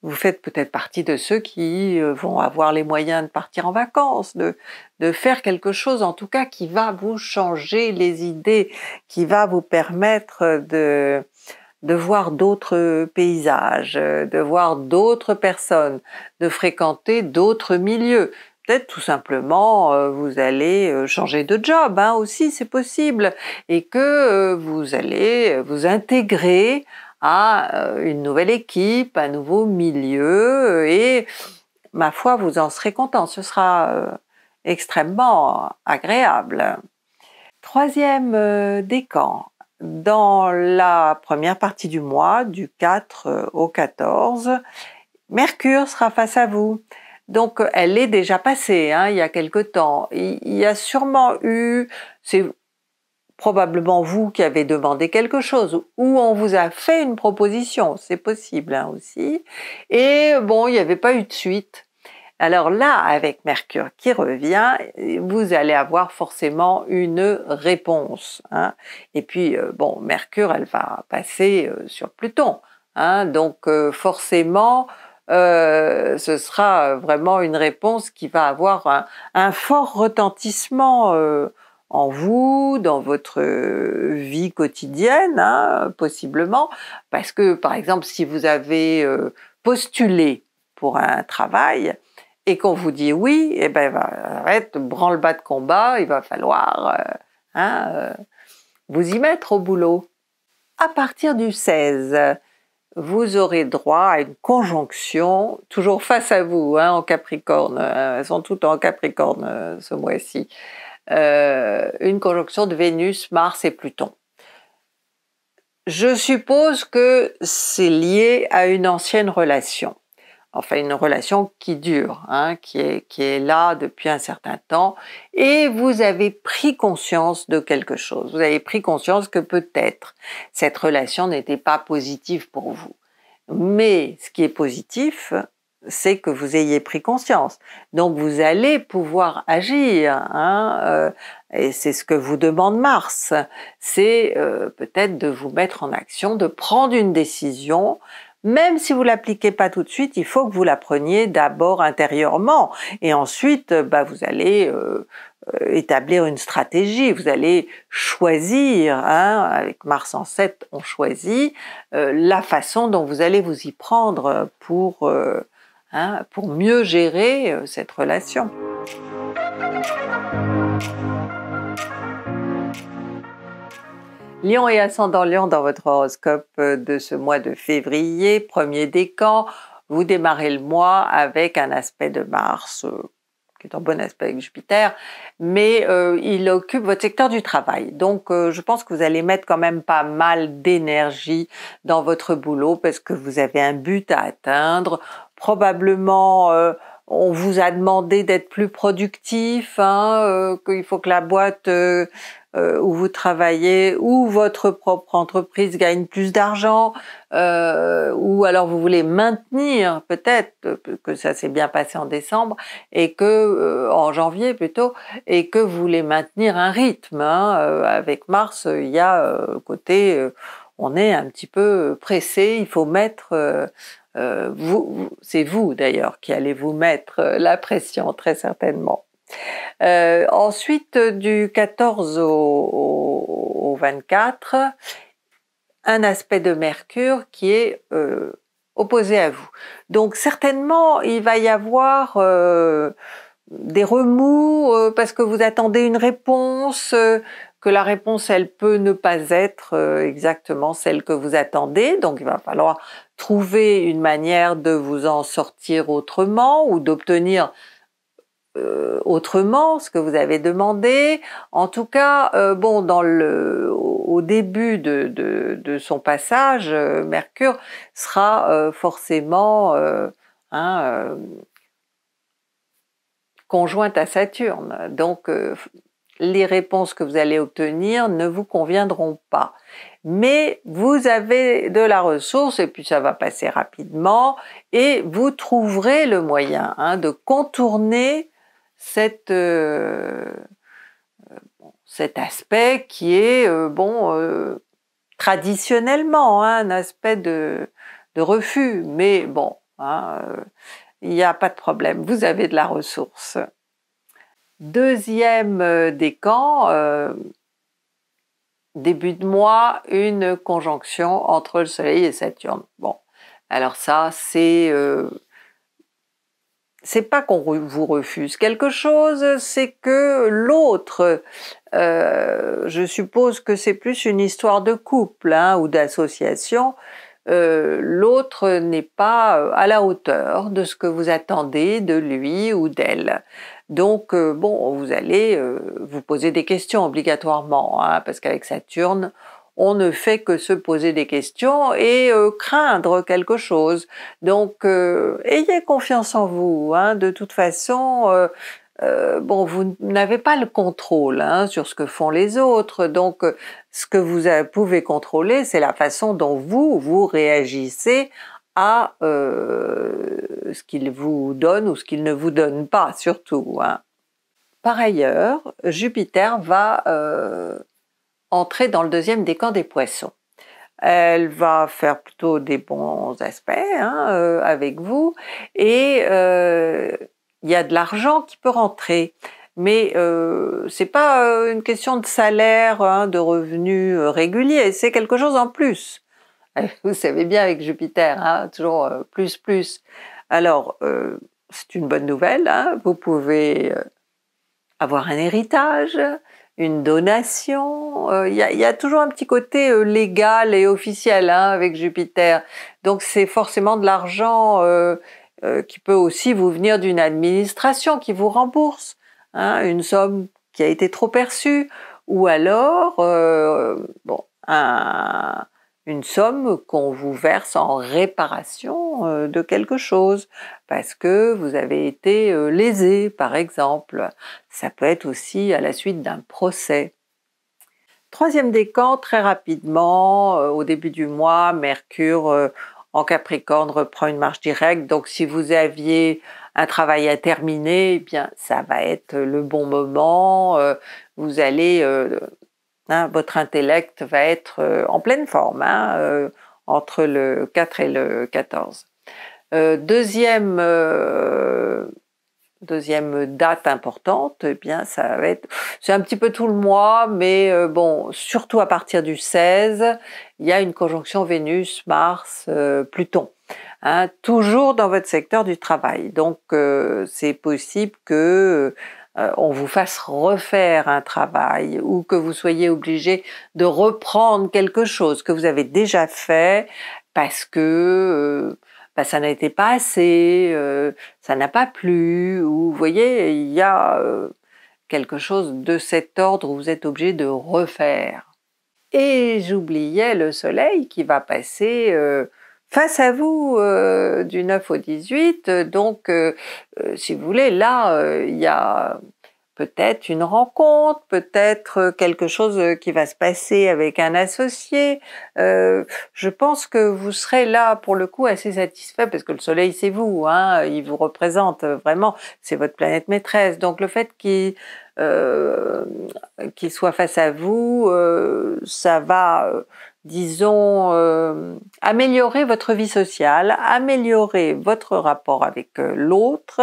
vous faites peut-être partie de ceux qui euh, vont avoir les moyens de partir en vacances, de, de faire quelque chose en tout cas qui va vous changer les idées, qui va vous permettre de, de voir d'autres paysages, de voir d'autres personnes, de fréquenter d'autres milieux. Peut-être tout simplement euh, vous allez euh, changer de job hein, aussi, c'est possible, et que euh, vous allez vous intégrer à une nouvelle équipe, un nouveau milieu, et ma foi, vous en serez content. Ce sera extrêmement agréable. Troisième décan, dans la première partie du mois, du 4 euh, au 14, Mercure sera face à vous. Donc euh, elle est déjà passée hein, il y a quelque temps. Il y a sûrement eu, c'est probablement vous qui avez demandé quelque chose ou on vous a fait une proposition, c'est possible hein, aussi. Et bon, il n'y avait pas eu de suite. Alors là, avec Mercure qui revient, vous allez avoir forcément une réponse. Hein. Et puis, euh, bon, Mercure, elle va passer euh, sur Pluton. Hein. donc euh, forcément, ce sera vraiment une réponse qui va avoir un, fort retentissement en vous, dans votre vie quotidienne, hein, possiblement, parce que par exemple, si vous avez postulé pour un travail, et qu'on vous dit oui, eh ben, bah, arrête, branle-bas de combat, il va falloir euh, hein, euh, vous y mettre au boulot. À partir du 16, vous aurez droit à une conjonction, toujours face à vous, hein, en Capricorne, euh, elles sont toutes en Capricorne ce mois-ci, une conjonction de Vénus, Mars et Pluton. Je suppose que c'est lié à une ancienne relation enfin une relation qui dure, hein, qui, est, qui est là depuis un certain temps, et vous avez pris conscience de quelque chose. Vous avez pris conscience que peut-être cette relation n'était pas positive pour vous. Mais ce qui est positif, c'est que vous ayez pris conscience. Donc vous allez pouvoir agir. Hein, euh, et c'est ce que vous demande Mars. C'est euh, peut-être de vous mettre en action, de prendre une décision même si vous l'appliquez pas tout de suite, il faut que vous l'appreniez d'abord intérieurement et ensuite euh, bah, vous allez euh, euh, établir une stratégie, vous allez choisir, hein, avec Mars en 7 on choisit, la façon dont vous allez vous y prendre pour, hein, pour mieux gérer cette relation. Lion et ascendant Lion dans votre horoscope euh, de ce mois de février, premier décan, vous démarrez le mois avec un aspect de Mars euh, qui est en bon aspect avec Jupiter, mais euh, il occupe votre secteur du travail. Donc je pense que vous allez mettre quand même pas mal d'énergie dans votre boulot parce que vous avez un but à atteindre, probablement on vous a demandé d'être plus productif, hein, qu'il faut que la boîte euh, où vous travaillez, où votre propre entreprise gagne plus d'argent, euh, ou alors vous voulez maintenir peut-être que ça s'est bien passé en décembre et que euh, en janvier plutôt et que vous voulez maintenir un rythme. Hein, euh, avec mars, il y a côté on est un petit peu pressé, il faut mettre vous, c'est vous d'ailleurs qui allez vous mettre la pression très certainement. Euh, ensuite, du 14 au, 24, un aspect de Mercure qui est euh, opposé à vous. Donc certainement, il va y avoir euh, des remous parce que vous attendez une réponse, que la réponse, elle peut ne pas être exactement celle que vous attendez. Donc il va falloir trouver une manière de vous en sortir autrement ou d'obtenir euh, autrement ce que vous avez demandé. En tout cas, euh, bon, dans le, au début de, son passage, euh, Mercure sera forcément hein, conjointe à Saturne. Donc, les réponses que vous allez obtenir ne vous conviendront pas. Mais vous avez de la ressource et puis ça va passer rapidement et vous trouverez le moyen hein, de contourner euh, euh, cet aspect qui est, euh, bon, traditionnellement, hein, un aspect de, refus. Mais bon, hein, il n'y a pas de problème, vous avez de la ressource. Deuxième décan, début de mois, une conjonction entre le Soleil et Saturne. Bon, alors ça, c'est c'est pas qu'on vous refuse quelque chose, c'est que l'autre, euh, je suppose que c'est plus une histoire de couple hein, ou d'association, euh, l'autre n'est pas euh, à la hauteur de ce que vous attendez de lui ou d'elle. Donc, bon, vous allez vous poser des questions obligatoirement, hein, parce qu'avec Saturne, on ne fait que se poser des questions et euh, craindre quelque chose. Donc, euh, ayez confiance en vous. Hein. De toute façon, euh, bon, vous n'avez pas le contrôle hein, sur ce que font les autres. Donc, ce que vous pouvez contrôler, c'est la façon dont vous, vous réagissez à ce qu'ils vous donnent ou ce qu'ils ne vous donnent pas, surtout. Hein. Par ailleurs, Jupiter va entrer dans le deuxième décan des poissons. Elle va faire plutôt des bons aspects hein, euh, avec vous et euh, il y a de l'argent qui peut rentrer. Mais euh, ce n'est pas une question de salaire, hein, de revenus réguliers, c'est quelque chose en plus. Vous savez bien avec Jupiter, hein, toujours plus plus. Alors c'est une bonne nouvelle. Vous pouvez avoir un héritage, une donation. Euh, il y, a, toujours un petit côté euh, légal et officiel hein, avec Jupiter. Donc c'est forcément de l'argent euh, qui peut aussi vous venir d'une administration qui vous rembourse hein, une somme qui a été trop perçue, ou alors bon un, une somme qu'on vous verse en réparation euh, de quelque chose, parce que vous avez été euh, lésé, par exemple. Ça peut être aussi à la suite d'un procès. Troisième décan, très rapidement, euh, au début du mois, Mercure en Capricorne reprend une marche directe. Donc si vous aviez un travail à terminer, eh bien ça va être le bon moment. vous allez Hein, votre intellect va être euh, en pleine forme hein, euh, entre le 4 et le 14. Euh, deuxième, deuxième date importante, eh bien ça va être, c'est un petit peu tout le mois, mais bon, surtout à partir du 16, il y a une conjonction Vénus-Mars-Pluton. Hein, toujours dans votre secteur du travail. Donc, c'est possible que euh, on vous fasse refaire un travail ou que vous soyez obligé de reprendre quelque chose que vous avez déjà fait parce que euh, bah, ça n'était pas assez, euh, ça n'a pas plu, ou vous voyez, il y a quelque chose de cet ordre où vous êtes obligé de refaire. Et j'oubliais le soleil qui va passer Face à vous, euh, du 9 au 18, euh, donc, euh, si vous voulez, là, il y a peut-être une rencontre, peut-être quelque chose qui va se passer avec un associé. je pense que vous serez là pour le coup assez satisfait parce que le Soleil c'est vous, hein, il vous représente vraiment, c'est votre planète maîtresse. Donc le fait qu'il soit face à vous, ça va disons, euh, améliorer votre vie sociale, améliorer votre rapport avec euh, l'autre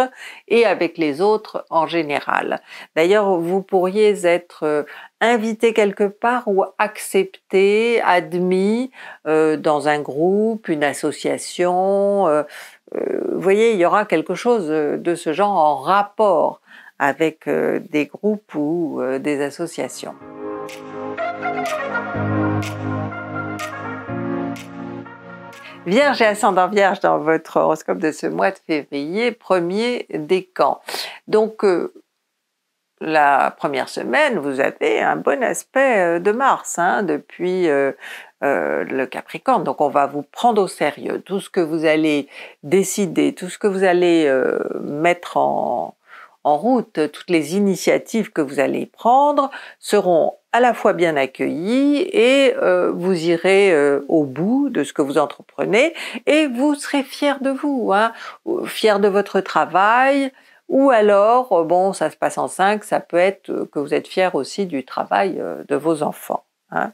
et avec les autres en général. D'ailleurs, vous pourriez être euh, invité quelque part ou accepté, admis dans un groupe, une association. vous voyez, il y aura quelque chose de ce genre en rapport avec des groupes ou des associations. Vierge et ascendant Vierge dans votre horoscope de ce mois de février, premier décan. Donc, euh, la première semaine, vous avez un bon aspect euh, de Mars hein, depuis euh, le Capricorne. Donc on va vous prendre au sérieux. Tout ce que vous allez décider, tout ce que vous allez mettre en, en route, toutes les initiatives que vous allez prendre seront à la fois bien accueilli et euh, vous irez euh, au bout de ce que vous entreprenez et vous serez fier de vous, hein, fier de votre travail. Ou alors, euh, bon, ça se passe en cinq, ça peut être que vous êtes fier aussi du travail de vos enfants. Hein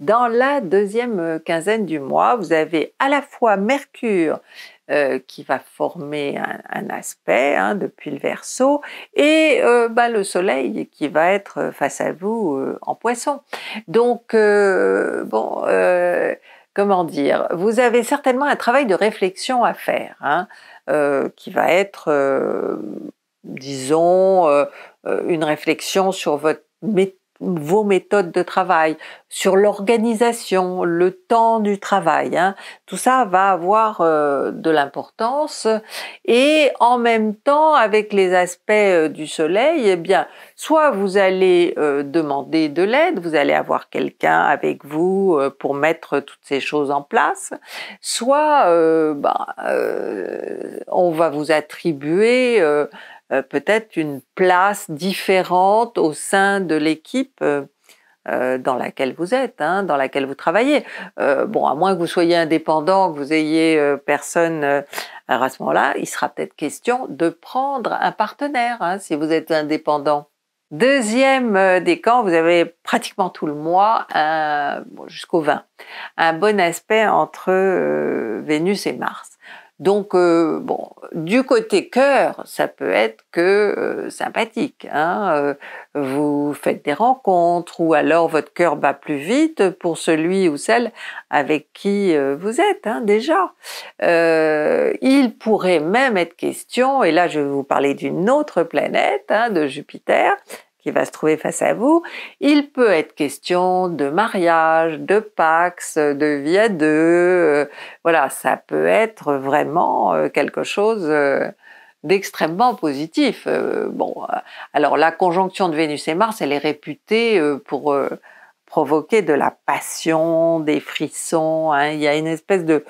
dans la deuxième euh, quinzaine du mois, vous avez à la fois Mercure euh, qui va former un, aspect hein, depuis le Verseau et euh, bah, le soleil qui va être face à vous en poisson. Donc, bon, comment dire, vous avez certainement un travail de réflexion à faire hein, qui va être, disons, une réflexion sur votre méthode vos méthodes de travail, sur l'organisation, le temps du travail. Hein. Tout ça va avoir euh, de l'importance. Et en même temps, avec les aspects euh, du soleil, eh bien, soit vous allez euh, demander de l'aide, vous allez avoir quelqu'un avec vous pour mettre toutes ces choses en place, soit ben, on va vous attribuer euh, peut-être une place différente au sein de l'équipe euh, euh, dans laquelle vous êtes, hein, dans laquelle vous travaillez. bon, à moins que vous soyez indépendant, que vous ayez personne à ce moment-là, il sera peut-être question de prendre un partenaire hein, si vous êtes indépendant. Deuxième décan, vous avez pratiquement tout le mois, jusqu'au 20, un bon aspect entre Vénus et Mars. Donc, euh, bon, du côté cœur, ça peut être que euh, sympathique. Hein, euh, vous faites des rencontres ou alors votre cœur bat plus vite pour celui ou celle avec qui vous êtes hein, déjà. il pourrait même être question, et là je vais vous parler d'une autre planète, hein, de Jupiter, qui va se trouver face à vous, il peut être question de mariage, de pax, de vie à deux, voilà, ça peut être vraiment euh, quelque chose euh, d'extrêmement positif. Euh, bon, alors la conjonction de Vénus et Mars, elle est réputée pour provoquer de la passion, des frissons. Hein. Il y a une espèce de,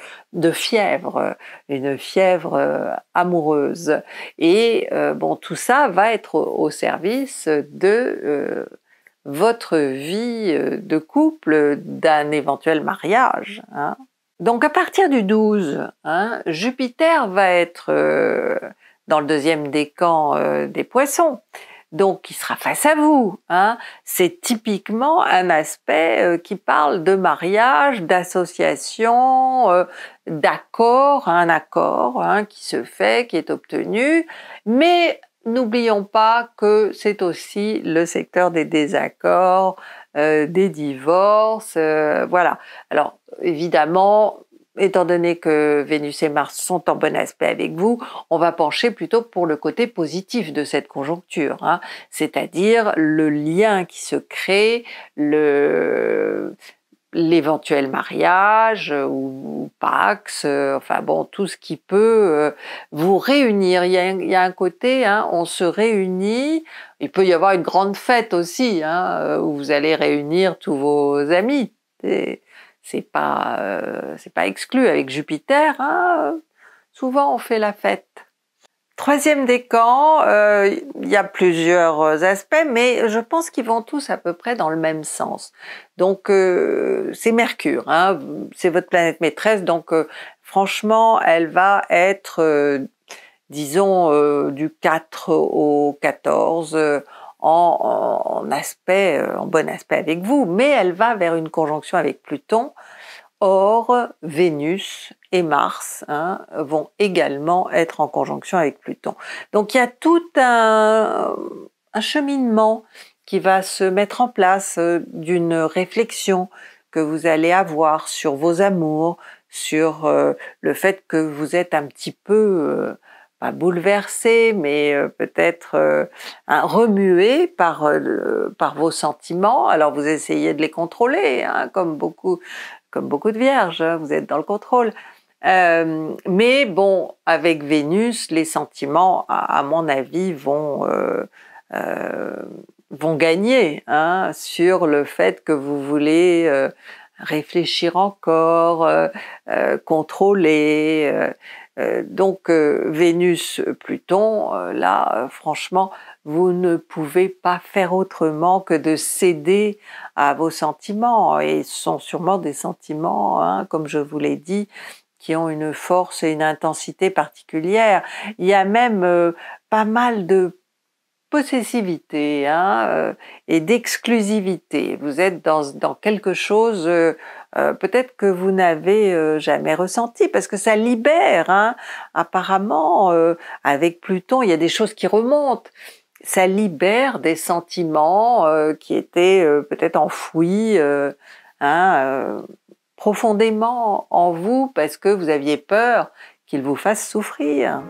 fièvre, une fièvre euh, amoureuse. Et euh, bon, tout ça va être au, service de euh, votre vie de couple, d'un éventuel mariage. Hein. Donc à partir du 12, hein, Jupiter va être dans le deuxième décan des poissons donc qui sera face à vous. Hein. C'est typiquement un aspect euh, qui parle de mariage, d'association, euh, d'accord, un accord hein, qui se fait, qui est obtenu, mais N'oublions pas que c'est aussi le secteur des désaccords, euh, des divorces, voilà. Alors évidemment, étant donné que Vénus et Mars sont en bon aspect avec vous, on va pencher plutôt pour le côté positif de cette conjoncture, hein. c'est-à-dire le lien qui se crée, le l'éventuel mariage ou, pax, euh, enfin bon, tout ce qui peut euh, vous réunir. Il y a, un côté, hein, on se réunit, il peut y avoir une grande fête aussi, hein, où vous allez réunir tous vos amis c'est pas euh, pas exclu avec Jupiter. Hein. souvent on fait la fête. Troisième décan, euh, il y a plusieurs aspects, mais je pense qu'ils vont tous à peu près dans le même sens. Donc euh, c'est Mercure, hein. c'est votre planète maîtresse, donc franchement elle va être, disons, du 4 au 14 en, aspect, euh, en bon aspect avec vous, mais elle va vers une conjonction avec Pluton. Or, Vénus et Mars hein, vont également être en conjonction avec Pluton. Donc il y a tout un, cheminement qui va se mettre en place euh, d'une réflexion que vous allez avoir sur vos amours, sur euh, le fait que vous êtes un petit peu pas bouleversé, mais euh, peut-être euh, remué par, euh, par vos sentiments. Alors vous essayez de les contrôler, hein, comme, beaucoup, comme beaucoup de vierges, hein, vous êtes dans le contrôle. mais bon, avec Vénus, les sentiments, à, mon avis, vont, vont gagner hein, sur le fait que vous voulez réfléchir encore, contrôler. Euh, donc euh, Vénus, Pluton, euh, là, franchement, vous ne pouvez pas faire autrement que de céder à vos sentiments. Et ce sont sûrement des sentiments, hein, comme je vous l'ai dit, qui ont une force et une intensité particulière. Il y a même pas mal de possessivité hein, euh, et d'exclusivité. Vous êtes dans, quelque chose euh, euh, peut-être que vous n'avez jamais ressenti parce que ça libère. Hein, apparemment, avec Pluton, il y a des choses qui remontent. Ça libère des sentiments qui étaient peut-être enfouis hein, profondément en vous parce que vous aviez peur qu'ils vous fassent souffrir.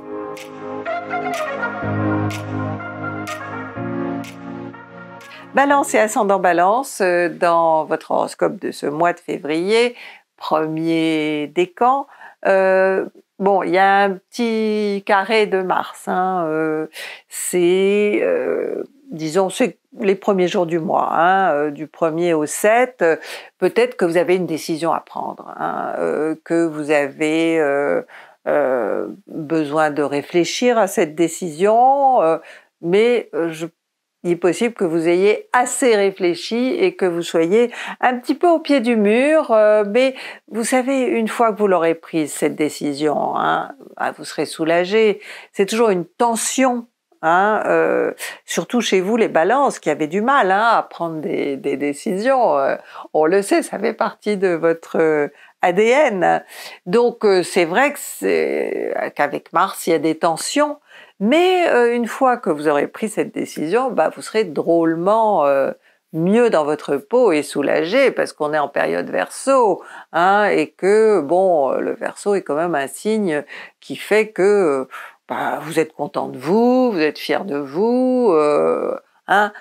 Balance et ascendant balance, euh, dans votre horoscope de ce mois de février, premier décan, euh, bon, il y a un petit carré de Mars. Hein, euh, c'est, disons, c'est les premiers jours du mois, hein, du 1er au 7. Peut-être que vous avez une décision à prendre, hein, que vous avez... besoin de réfléchir à cette décision, mais je il est possible que vous ayez assez réfléchi et que vous soyez un petit peu au pied du mur, euh, mais vous savez, une fois que vous l'aurez prise, cette décision, hein, bah, vous serez soulagé. C'est toujours une tension. Hein, euh, surtout chez vous les balances qui avaient du mal hein, à prendre des, décisions, euh, on le sait, ça fait partie de votre ADN. Donc c'est vrai que qu'avec Mars il y a des tensions, mais euh, une fois que vous aurez pris cette décision, bah, vous serez drôlement euh, mieux dans votre peau et soulagé parce qu'on est en période verso hein, et que bon, euh, le verso est quand même un signe qui fait que bah, vous êtes content de vous, vous êtes fier de vous. hein,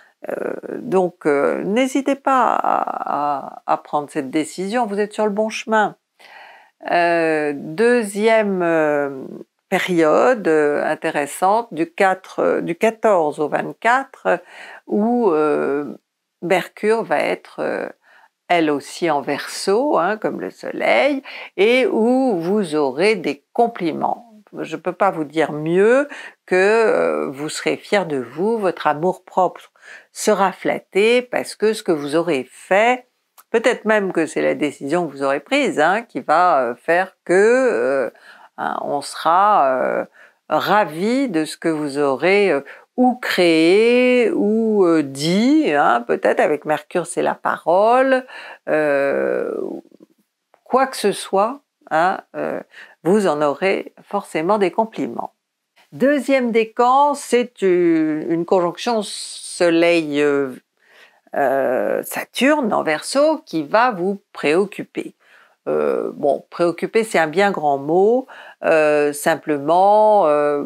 donc n'hésitez pas à, prendre cette décision, vous êtes sur le bon chemin. deuxième période euh, intéressante du, euh, du 14 au 24 où euh, Mercure va être elle aussi en verso, hein, comme le soleil, et où vous aurez des compliments. Je ne peux pas vous dire mieux que vous serez fier de vous, votre amour propre sera flatté parce que ce que vous aurez fait, peut-être même que c'est la décision que vous aurez prise hein, qui va faire que euh, on sera euh, ravi de ce que vous aurez euh, ou créé ou dit, hein, peut-être avec Mercure c'est la parole, quoi que ce soit, hein, vous en aurez forcément des compliments. Deuxième décan, c'est une, une, conjonction Soleil-Saturne en verso qui va vous préoccuper. Euh, bon, préoccupé, c'est un bien grand mot. Euh, simplement, euh,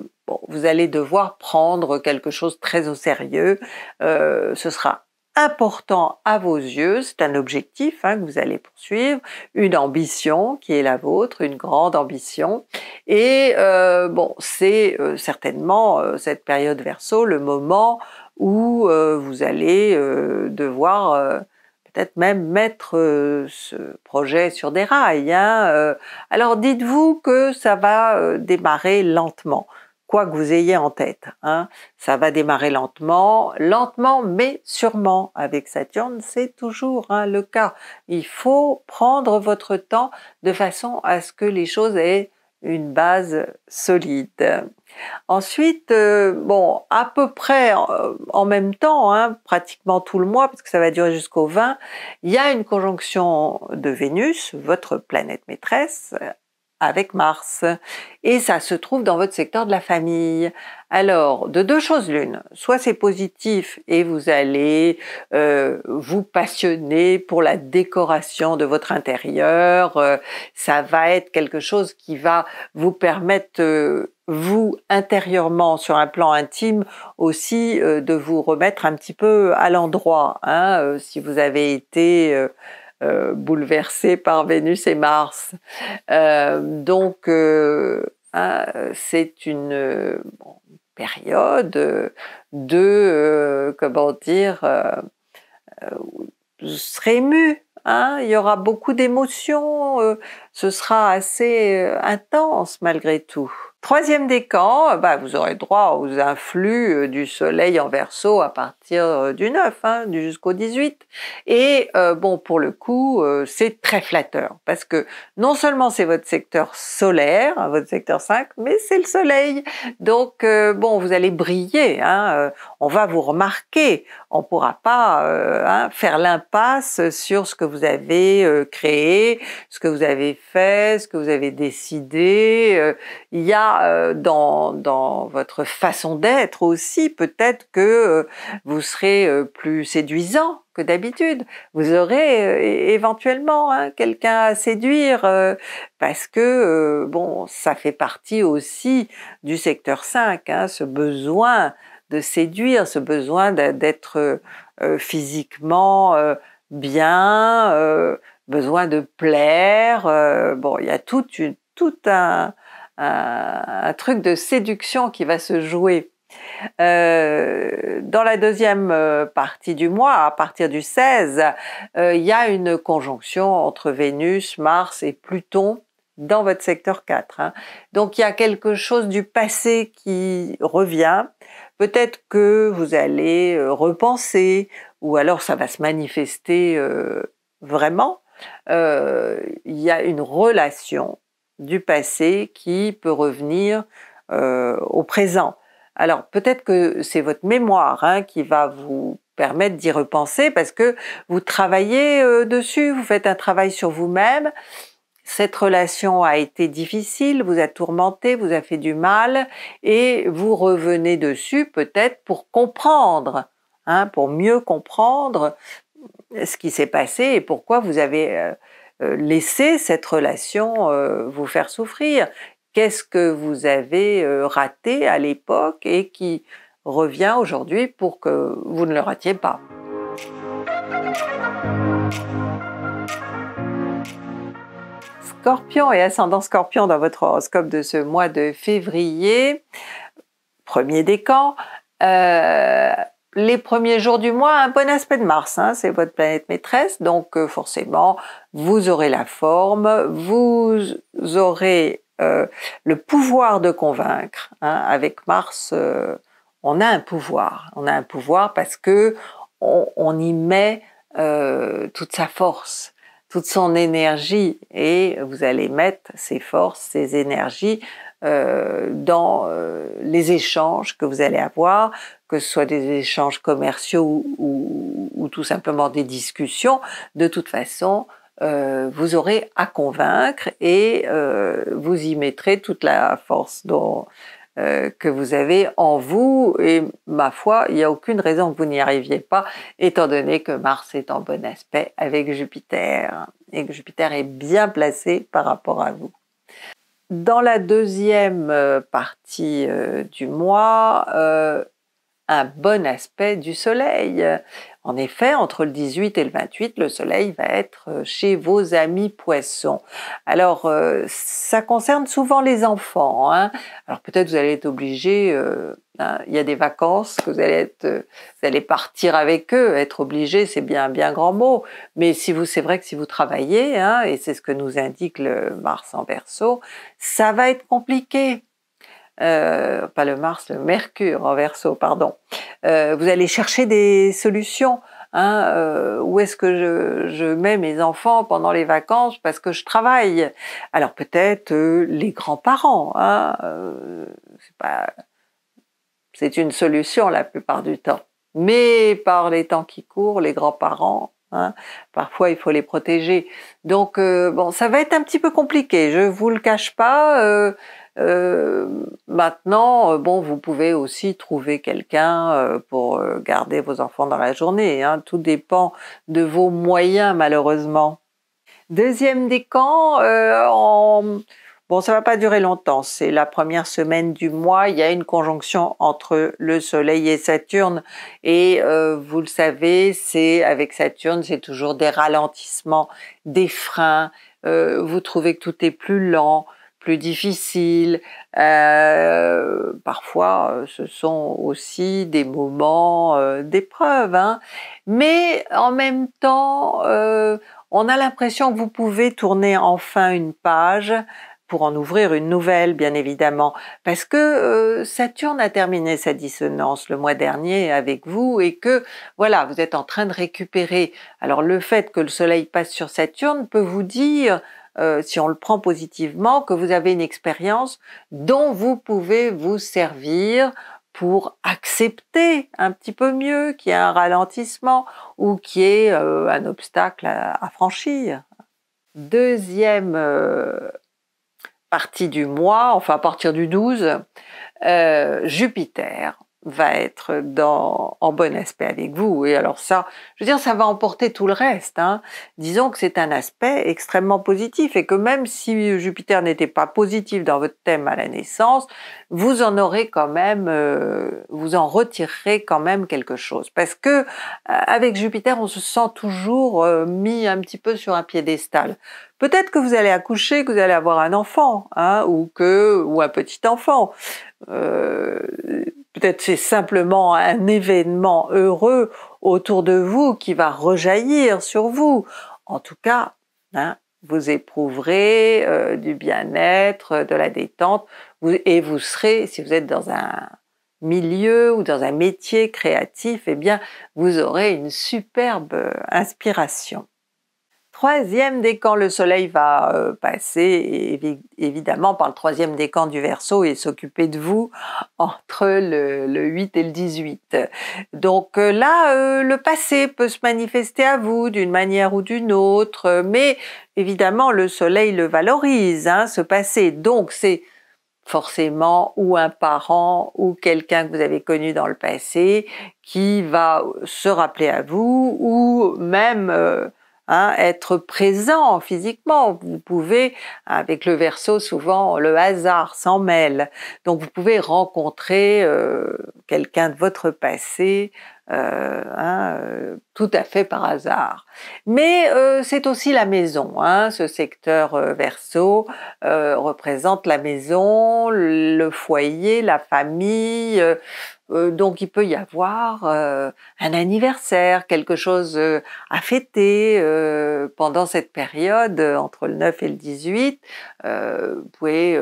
vous allez devoir prendre quelque chose très au sérieux. ce sera important à vos yeux, c'est un objectif hein, que vous allez poursuivre, une ambition qui est la vôtre, une grande ambition. Et bon, c'est certainement cette période verso, le moment où vous allez devoir peut-être même mettre euh, ce projet sur des rails. Hein, euh. Alors dites-vous que ça va euh, démarrer lentement, quoi que vous ayez en tête. Hein, ça va démarrer lentement, lentement mais sûrement. Avec Saturne, c'est toujours hein, le cas. Il faut prendre votre temps de façon à ce que les choses aient une base solide. Ensuite, euh, bon, à peu près euh, en, même temps, hein, pratiquement tout le mois, parce que ça va durer jusqu'au 20, il y a une conjonction de Vénus, votre planète maîtresse, avec Mars. Et ça se trouve dans votre secteur de la famille. Alors, de deux choses l'une, soit c'est positif et vous allez euh, vous passionner pour la décoration de votre intérieur, euh, ça va être quelque chose qui va vous permettre, euh, vous intérieurement sur un plan intime aussi, de vous remettre un petit peu à l'endroit. Hein. si vous avez été euh, bouleversé par Vénus et Mars. Euh, donc, euh, hein, c'est une période de, comment dire, serez ému. Hein. il y aura beaucoup d'émotions, ce sera assez intense malgré tout. Troisième décan, euh, bah, vous aurez droit aux influx euh, du soleil en verso à partir euh, du 9 hein, jusqu'au 18. Et bon, pour le coup, c'est très flatteur parce que non seulement c'est votre secteur solaire, hein, votre secteur 5, mais c'est le soleil. Donc, bon, vous allez briller, hein, on va vous remarquer, on pourra pas hein, faire l'impasse sur ce que vous avez créé, ce que vous avez fait, ce que vous avez décidé. Il y a euh, dans, votre façon d'être aussi. Peut-être que euh, vous serez euh, plus séduisant que d'habitude. Vous aurez éventuellement hein, quelqu'un à séduire parce que, bon, ça fait partie aussi du secteur 5, hein, ce besoin de séduire, ce besoin d'être physiquement bien, besoin de plaire. bon, il y a tout un, un, truc de séduction qui va se jouer. Euh, dans la deuxième euh, partie du mois, à partir du 16, euh, il y a une conjonction entre Vénus, Mars et Pluton dans votre secteur 4. Hein. Donc il y a quelque chose du passé qui revient. Peut-être que vous allez repenser ou alors ça va se manifester vraiment. Il y a une relation du passé qui peut revenir euh, au présent. Alors peut-être que c'est votre mémoire hein, qui va vous permettre d'y repenser parce que vous travaillez euh, dessus, vous faites un travail sur vous-même. Cette relation a été difficile, vous a tourmenté, vous a fait du mal et vous revenez dessus peut-être pour comprendre, hein, pour mieux comprendre ce qui s'est passé et pourquoi vous avez euh, euh, laisser cette relation euh, vous faire souffrir Qu'est-ce que vous avez euh, raté à l'époque et qui revient aujourd'hui pour que vous ne le ratiez pas Scorpion et ascendant Scorpion dans votre horoscope de ce mois de février, premier décan, les premiers jours du mois un bon aspect de Mars, hein, c'est votre planète maîtresse, donc euh, forcément vous aurez la forme, vous aurez euh, le pouvoir de convaincre. Hein. avec Mars, euh, on a un pouvoir, on a un pouvoir parce que on, on y met toute sa force, toute son énergie, et vous allez mettre ses forces, ses énergies euh, dans euh, les échanges que vous allez avoir, que ce soit des échanges commerciaux ou, ou, tout simplement des discussions. De toute façon, euh, vous aurez à convaincre et vous y mettrez toute la force dont, que vous avez en vous. Et ma foi, il n'y a aucune raison que vous n'y arriviez pas, étant donné que Mars est en bon aspect avec Jupiter et que Jupiter est bien placé par rapport à vous. Dans la deuxième euh, partie euh, du mois, euh, un bon aspect du Soleil. En effet, entre le 18 et le 28, le Soleil va être euh, chez vos amis poissons. Alors, euh, ça concerne souvent les enfants. Hein. Alors peut-être vous allez être obligé, euh, hein, il y a des vacances que vous allez, être, vous allez partir avec eux. Être obligé, c'est bien un bien grand mot. Mais si vous, c'est vrai que si vous travaillez, hein, et c'est ce que nous indique le Mars en Verseau, ça va être compliqué. Euh, pas le Mars, le Mercure en verso, pardon. Euh, vous allez chercher des solutions. Hein, euh, où est-ce que je, mets mes enfants pendant les vacances parce que je travaille Alors peut-être les grands-parents. Hein, c'est pas, c'est une solution la plupart du temps. Mais par les temps qui courent, les grands-parents, hein, parfois, il faut les protéger. Donc, bon, ça va être un petit peu compliqué. Je vous le cache pas. Euh, maintenant, euh, bon, vous pouvez aussi trouver quelqu'un euh, pour garder vos enfants dans la journée. Hein. Tout dépend de vos moyens, malheureusement. Deuxième décan, camps bon, ça va pas durer longtemps. C'est la première semaine du mois. Il y a une conjonction entre le Soleil et Saturne, et vous le savez, c'est avec Saturne, c'est toujours des ralentissements, des freins. vous trouvez que tout est plus lent plus difficiles. Euh, parfois, euh, ce sont aussi des moments euh, d'épreuve. Hein. Mais en même temps, on a l'impression que vous pouvez tourner enfin une page pour en ouvrir une nouvelle, bien évidemment, parce que Saturne a terminé sa dissonance le mois dernier avec vous et que, voilà, vous êtes en train de récupérer. Alors le fait que le Soleil passe sur Saturne peut vous dire euh, si on le prend positivement, que vous avez une expérience dont vous pouvez vous servir pour accepter un petit peu mieux qu'il y ait un ralentissement ou qu'il y ait euh, un obstacle à, franchir. Deuxième euh, partie du mois, enfin à partir du 12, Jupiter va être dans, en bon aspect avec vous. Et alors ça, je veux dire, ça va emporter tout le reste. Hein. Disons que c'est un aspect extrêmement positif et que même si Jupiter n'était pas positif dans votre thème à la naissance, vous en aurez quand même, euh, vous en retirerez quand même quelque chose. Parce que euh, avec Jupiter, on se sent toujours euh, mis un petit peu sur un piédestal. Peut-être que vous allez accoucher, que vous allez avoir un enfant, hein, ou que ou un petit enfant. Euh, Peut-être c'est simplement un événement heureux autour de vous qui va rejaillir sur vous. En tout cas, hein, vous éprouverez euh, du bien-être, de la détente, et vous serez, si vous êtes dans un milieu ou dans un métier créatif, eh bien, vous aurez une superbe euh, inspiration troisième décan, le Soleil va euh, passer évidemment par le troisième décan du Verseau et s'occuper de vous entre le, 8 et le 18. Donc euh, là, euh, le passé peut se manifester à vous d'une manière ou d'une autre, mais évidemment, le Soleil le valorise, hein, ce passé. Donc c'est forcément ou un parent ou quelqu'un que vous avez connu dans le passé qui va se rappeler à vous ou même... Hein, être présent physiquement. Vous pouvez, avec le verso, souvent le hasard s'en mêle. Donc vous pouvez rencontrer euh, quelqu'un de votre passé, euh, hein, euh, tout à fait par hasard. Mais c'est aussi la maison, hein, ce secteur verso représente la maison, le foyer, la famille, euh, donc il peut y avoir euh, un anniversaire, quelque chose euh, à fêter pendant cette période entre le 9 et le 18. vous pouvez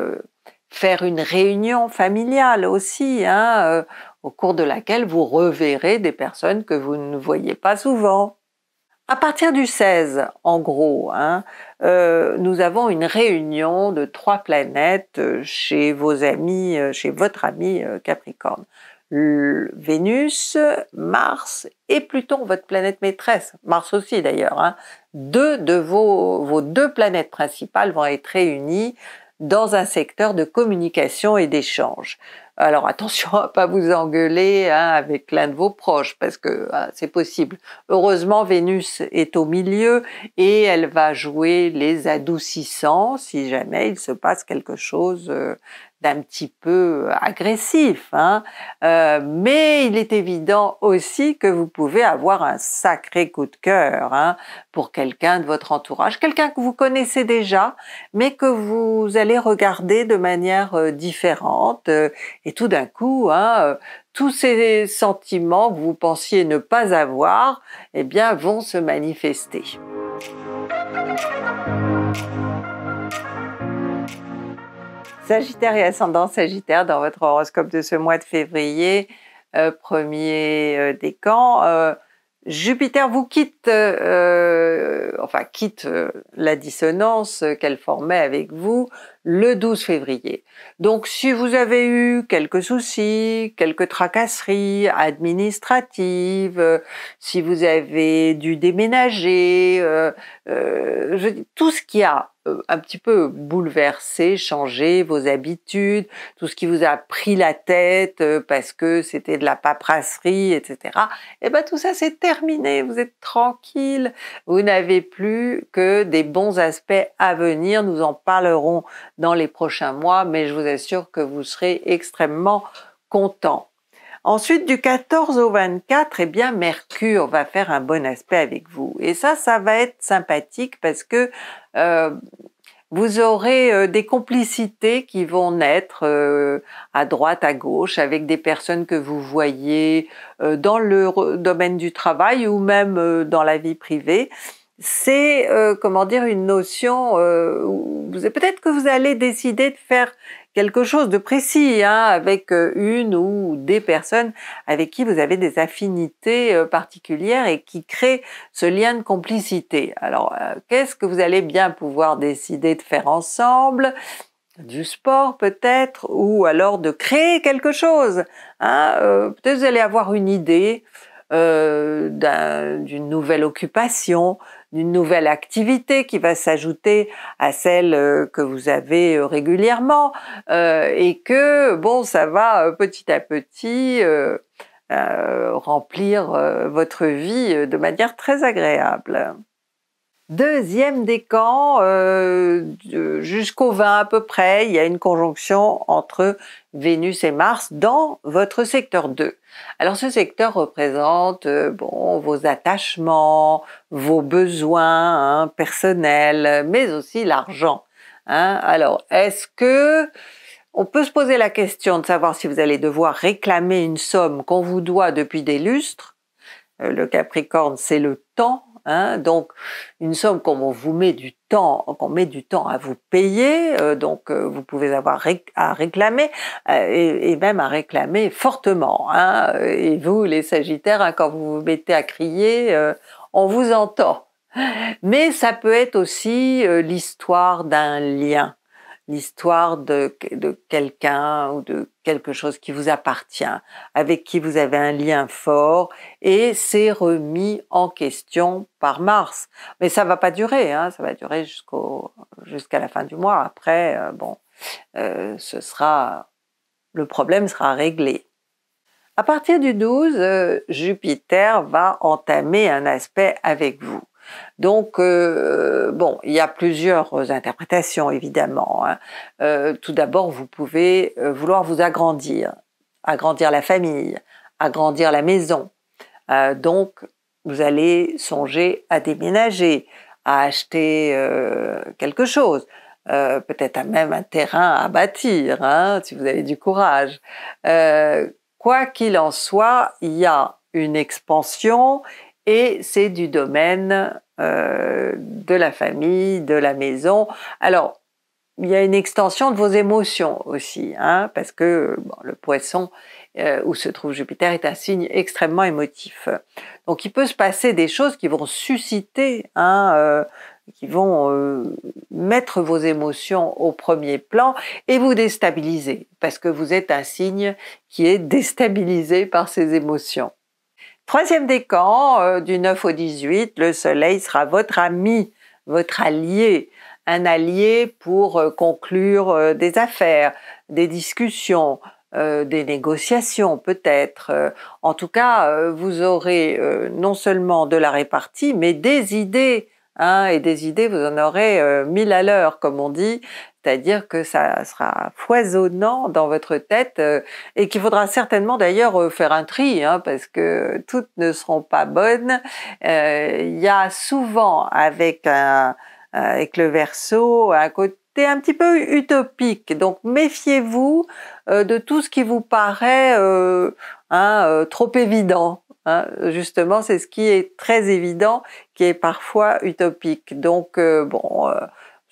faire une réunion familiale aussi, hein, au cours de laquelle vous reverrez des personnes que vous ne voyez pas souvent. À partir du 16, en gros, hein, nous avons une réunion de trois planètes chez vos amis, chez votre ami Capricorne. Vénus, Mars et Pluton, votre planète maîtresse, Mars aussi d'ailleurs, hein. deux de vos, vos deux planètes principales vont être réunies dans un secteur de communication et d'échange. Alors attention à pas vous engueuler hein, avec l'un de vos proches parce que hein, c'est possible. Heureusement, Vénus est au milieu et elle va jouer les adoucissants si jamais il se passe quelque chose euh, d'un petit peu agressif. Hein. Euh, mais il est évident aussi que vous pouvez avoir un sacré coup de cœur hein, pour quelqu'un de votre entourage, quelqu'un que vous connaissez déjà, mais que vous allez regarder de manière euh, différente. Euh, et tout d'un coup, hein, tous ces sentiments que vous pensiez ne pas avoir, eh bien, vont se manifester. Sagittaire et ascendant Sagittaire dans votre horoscope de ce mois de février, euh, premier euh, décan. Euh, Jupiter vous quitte, enfin quitte la dissonance qu'elle formait avec vous le 12 février. Donc si vous avez eu quelques soucis, quelques tracasseries administratives, si vous avez dû déménager, je tout ce qui a euh, un petit peu bouleversé, changer vos habitudes, tout ce qui vous a pris la tête euh, parce que c'était de la paperasserie, etc. Et eh ben tout ça c'est terminé, vous êtes tranquille, vous n'avez plus que des bons aspects à venir. Nous en parlerons dans les prochains mois, mais je vous assure que vous serez extrêmement content. Ensuite, du 14 au 24, eh bien, Mercure va faire un bon aspect avec vous. Et ça, ça va être sympathique parce que euh, vous aurez euh, des complicités qui vont naître euh, à droite, à gauche, avec des personnes que vous voyez dans le domaine du travail ou même dans la vie privée c'est comment dire une notion euh, peut-être que vous allez décider de faire quelque chose de précis hein, avec euh, une ou des personnes avec qui vous avez des affinités euh, particulières et qui créent ce lien de complicité. Alors, euh, qu'est-ce que vous allez bien pouvoir décider de faire ensemble du sport peut-être, ou alors de créer quelque chose. Hein? peut-être vous allez avoir une idée d'une nouvelle occupation, d'une nouvelle activité qui va s'ajouter à celle euh, que vous avez euh, régulièrement euh, et que bon ça va petit à petit remplir votre vie de manière très agréable deuxième décan euh, jusqu'au 20 à peu près, il y a une conjonction entre Vénus et Mars dans votre secteur 2. Alors ce secteur représente euh, bon, vos attachements, vos besoins hein, personnels, mais aussi l'argent. Hein. Alors est-ce que on peut se poser la question de savoir si vous allez devoir réclamer une somme qu'on vous doit depuis des lustres. Euh, le Capricorne, c'est le temps Hein. donc une somme qu'on vous met du temps, qu'on met du temps à vous payer, euh, donc euh, vous pouvez avoir à réclamer euh, et, même à réclamer fortement. Hein. et vous, les Sagittaires, hein, quand vous vous mettez à crier, on vous entend. Mais ça peut être aussi l'histoire d'un lien l'histoire de, quelqu'un ou de quelque chose qui vous appartient, avec qui vous avez un lien fort, et c'est remis en question par Mars. Mais ça va pas durer, hein, ça va durer jusqu'au jusqu'à la fin du mois. Après, euh, bon, euh, ce sera le problème sera réglé. À partir du 12, euh, Jupiter va entamer un aspect avec vous. Donc, euh, bon, il y a plusieurs interprétations, évidemment. Hein. Euh, tout d'abord, vous pouvez euh, vouloir vous agrandir, agrandir la famille, agrandir la maison. donc, vous allez songer à déménager, à acheter quelque chose. peut-être même un terrain à bâtir, hein, si vous avez du courage. quoi qu'il en soit, il y a une expansion et c'est du domaine euh, de la famille, de la maison. Alors, il y a une extension de vos émotions aussi, hein, parce que le poisson euh, où se trouve Jupiter est un signe extrêmement émotif. Donc il peut se passer des choses qui vont susciter, hein, euh, qui vont mettre vos émotions au premier plan et vous déstabiliser, parce que vous êtes un signe qui est déstabilisé par ses émotions. Troisième décan, euh, du 9 au 18, le Soleil sera votre ami, votre allié, un allié pour euh, conclure euh, des affaires, des discussions, des négociations peut-être. en tout cas, vous aurez non seulement de la répartie, mais des idées. Hein, et des idées, vous en aurez mille à l'heure, comme on dit, c'est-à-dire que ça sera foisonnant dans votre tête euh, et qu'il faudra certainement d'ailleurs euh, faire un tri hein, parce que toutes ne seront pas bonnes. Euh, il y a souvent avec, avec le verso un côté un petit peu utopique. Donc méfiez-vous de tout ce qui vous paraît hein, trop évident. Hein. Justement, c'est ce qui est très évident qui est parfois utopique. Donc bon,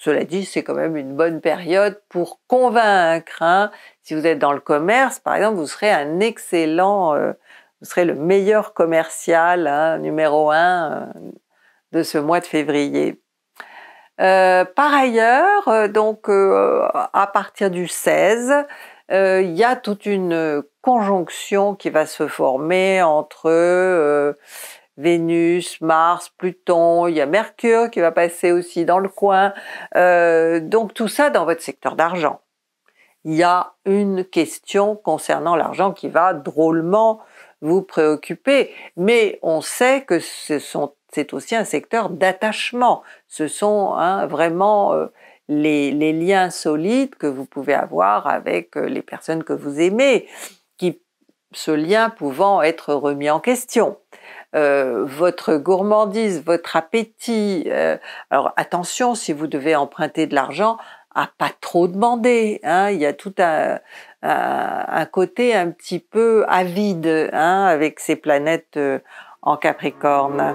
cela dit, c'est quand même une bonne période pour convaincre. Hein. Si vous êtes dans le commerce, par exemple, vous serez un excellent, euh, vous serez le meilleur commercial hein, numéro un euh, de ce mois de février. Euh, par ailleurs, donc à partir du 16, il y a toute une conjonction qui va se former entre Vénus, Mars, Pluton, il y a Mercure qui va passer aussi dans le coin. Euh, donc tout ça dans votre secteur d'argent. Il y a une question concernant l'argent qui va drôlement vous préoccuper, mais on sait que c'est aussi un secteur d'attachement. Ce sont hein, vraiment euh, les, liens solides que vous pouvez avoir avec euh, les personnes que vous aimez, qui, ce lien pouvant être remis en question. Euh, votre gourmandise, votre appétit. Euh, alors attention, si vous devez emprunter de l'argent, à pas trop demander. Hein, il y a tout un, côté un petit peu avide hein, avec ces planètes euh, en Capricorne.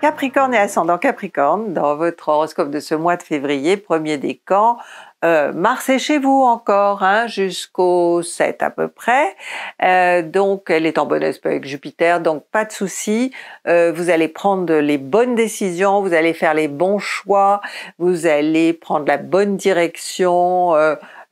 Capricorne et ascendant Capricorne, dans votre horoscope de ce mois de février, premier décan, euh, mars est chez vous encore, hein, jusqu'au 7 à peu près. Euh, donc, elle est en bon aspect avec Jupiter, donc pas de souci. Euh, vous allez prendre les bonnes décisions, vous allez faire les bons choix, vous allez prendre la bonne direction.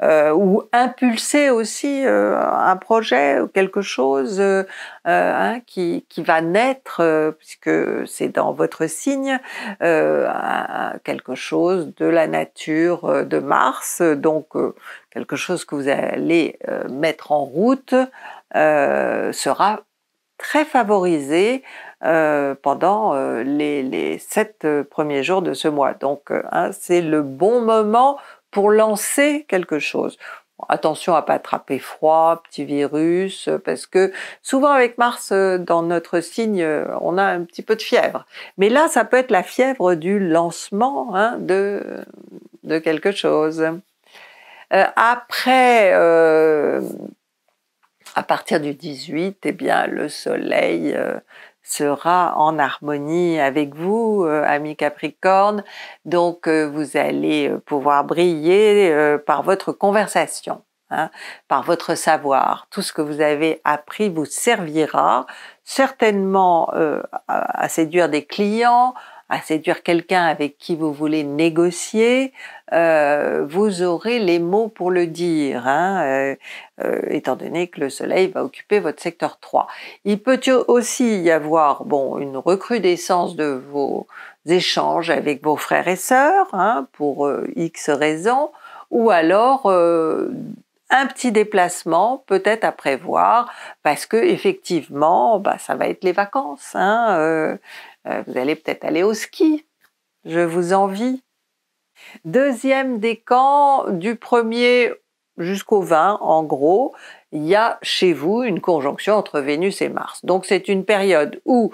Euh, ou impulser aussi euh, un projet ou quelque chose euh, hein, qui, va naître, puisque c'est dans votre signe, quelque chose de la nature de Mars, donc quelque chose que vous allez mettre en route sera très favorisé pendant les, sept premiers jours de ce mois. Donc, hein, c'est le bon moment pour lancer quelque chose. attention à pas attraper froid, petit virus, parce que souvent avec Mars euh, dans notre signe, euh, on a un petit peu de fièvre. Mais là, ça peut être la fièvre du lancement hein, de, quelque chose. Euh, après, à partir du 18, eh bien, le soleil sera en harmonie avec vous, euh, ami Capricorne. Donc, euh, vous allez euh, pouvoir briller par votre conversation, hein, par votre savoir. Tout ce que vous avez appris vous servira certainement à séduire des clients, à ah, séduire quelqu'un avec qui vous voulez négocier, euh, vous aurez les mots pour le dire, hein, euh, euh, étant donné que le Soleil va occuper votre secteur 3. Il peut aussi y avoir bon, une recrudescence de vos échanges avec vos frères et sœurs, hein, pour X raisons, ou alors un petit déplacement peut-être à prévoir parce que effectivement bah, ça va être les vacances hein, euh, vous allez peut-être aller au ski. Je vous envie. Deuxième décan du premier jusqu'au 20, en gros, il y a chez vous une conjonction entre Vénus et Mars. Donc c'est une période où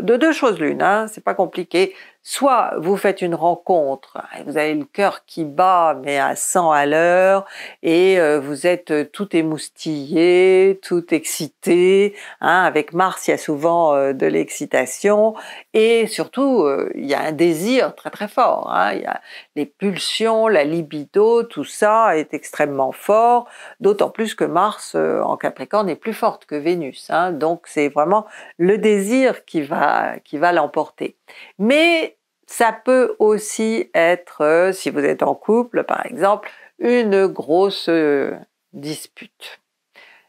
de deux choses l'une, hein, c'est pas compliqué. Soit vous faites une rencontre, vous avez le cœur qui bat mais à 100 à l'heure et euh, vous êtes euh, tout émoustillé, tout excité. Hein, avec Mars, il y a souvent euh, de l'excitation et surtout il y a un désir très très fort. Hein. il y a les pulsions, la libido, tout ça est extrêmement fort. D'autant plus que Mars en Capricorne est plus forte que Vénus. donc c'est vraiment le désir qui va qui va l'emporter. Mais ça peut aussi être, euh, si vous êtes en couple par exemple, une grosse euh, dispute.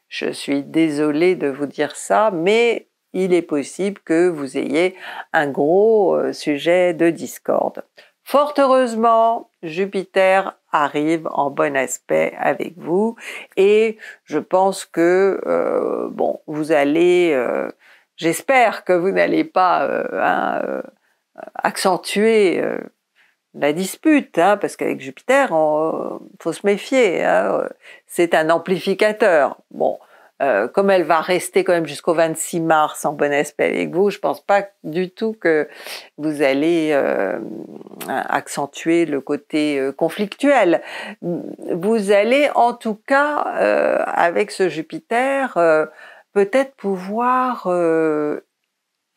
Je suis désolée de vous dire ça, mais il est possible que vous ayez un gros euh, sujet de discorde. Fort heureusement, Jupiter arrive en bon aspect avec vous et je pense que bon, vous allez J'espère que vous n'allez pas euh, hein, euh, accentuer euh, la dispute, hein, parce qu'avec Jupiter, faut se méfier. Hein, c'est un amplificateur. Bon, comme elle va rester quand même jusqu'au 26 mars en bon aspect avec vous, je pense pas du tout que vous allez accentuer le côté conflictuel. Vous allez en tout cas avec ce Jupiter peut-être pouvoir euh,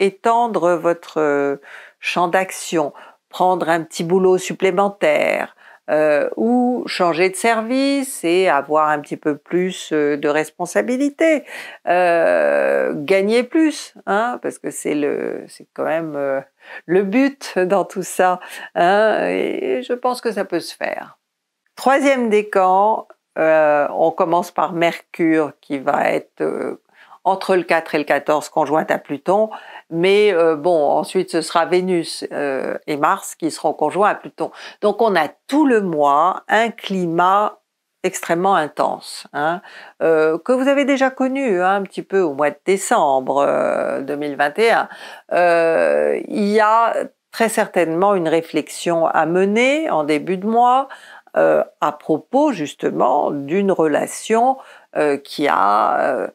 étendre votre euh, champ d'action, prendre un petit boulot supplémentaire euh, ou changer de service et avoir un petit peu plus de responsabilité, gagner plus, hein, parce que c'est le, c'est quand même le but dans tout ça. Hein, et je pense que ça peut se faire. Troisième décan, on commence par Mercure qui va être entre le 4 et le 14 conjointe à Pluton, mais euh, bon, ensuite ce sera Vénus euh, et Mars qui seront conjoints à Pluton. Donc on a tout le mois un climat extrêmement intense, hein, euh, que vous avez déjà connu hein, un petit peu au mois de décembre 2021. il y a très certainement une réflexion à mener en début de mois à propos justement d'une relation qui a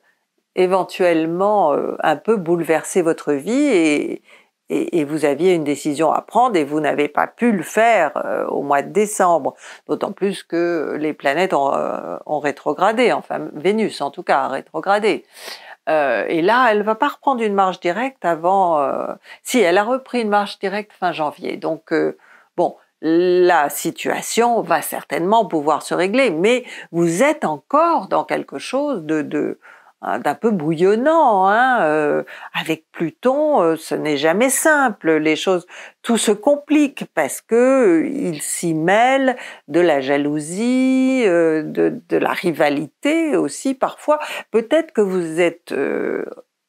éventuellement euh, un peu bouleverser votre vie et, et, vous aviez une décision à prendre et vous n'avez pas pu le faire euh, au mois de décembre, d'autant plus que les planètes ont, euh, rétrogradé, enfin Vénus en tout cas a rétrogradé. et là, elle va pas reprendre une marche directe avant. si, elle a repris une marche directe fin janvier. Donc bon, la situation va certainement pouvoir se régler, mais vous êtes encore dans quelque chose de Hein, d'un peu bouillonnant. Hein, euh, avec Pluton, euh, ce n'est jamais simple. Les choses, tout se complique parce que euh, il s'y mêle de la jalousie, de, de, la rivalité aussi parfois. Peut-être que vous êtes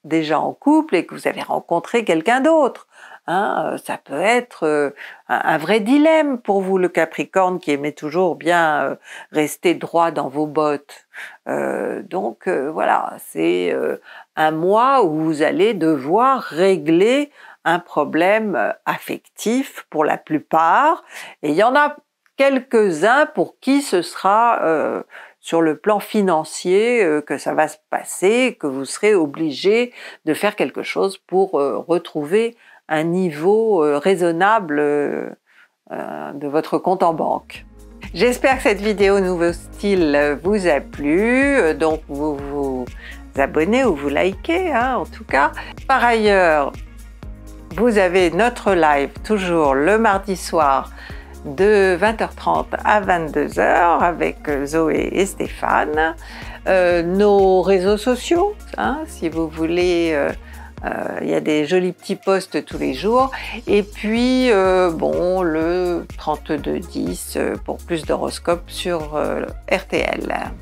déjà en couple et que vous avez rencontré quelqu'un d'autre. Hein, euh, ça peut être euh, un, vrai dilemme pour vous, le Capricorne, qui aimait toujours bien euh, rester droit dans vos bottes. donc voilà, c'est un mois où vous allez devoir régler un problème affectif pour la plupart, et il y en a quelques-uns pour qui ce sera sur le plan financier que ça va se passer, que vous serez obligé de faire quelque chose pour retrouver un niveau euh, raisonnable euh, euh, de votre compte en banque. J'espère que cette vidéo Nouveau Style vous a plu, donc vous vous abonnez ou vous likez hein, en tout cas. Par ailleurs, vous avez notre live toujours le mardi soir de 20h30 à 22h avec Zoé et Stéphane. nos réseaux sociaux, hein, si vous voulez... Euh, il y a des jolis petits posts tous les jours. Et puis, euh, bon, le 3210 euh, pour plus d'horoscopes sur RTL.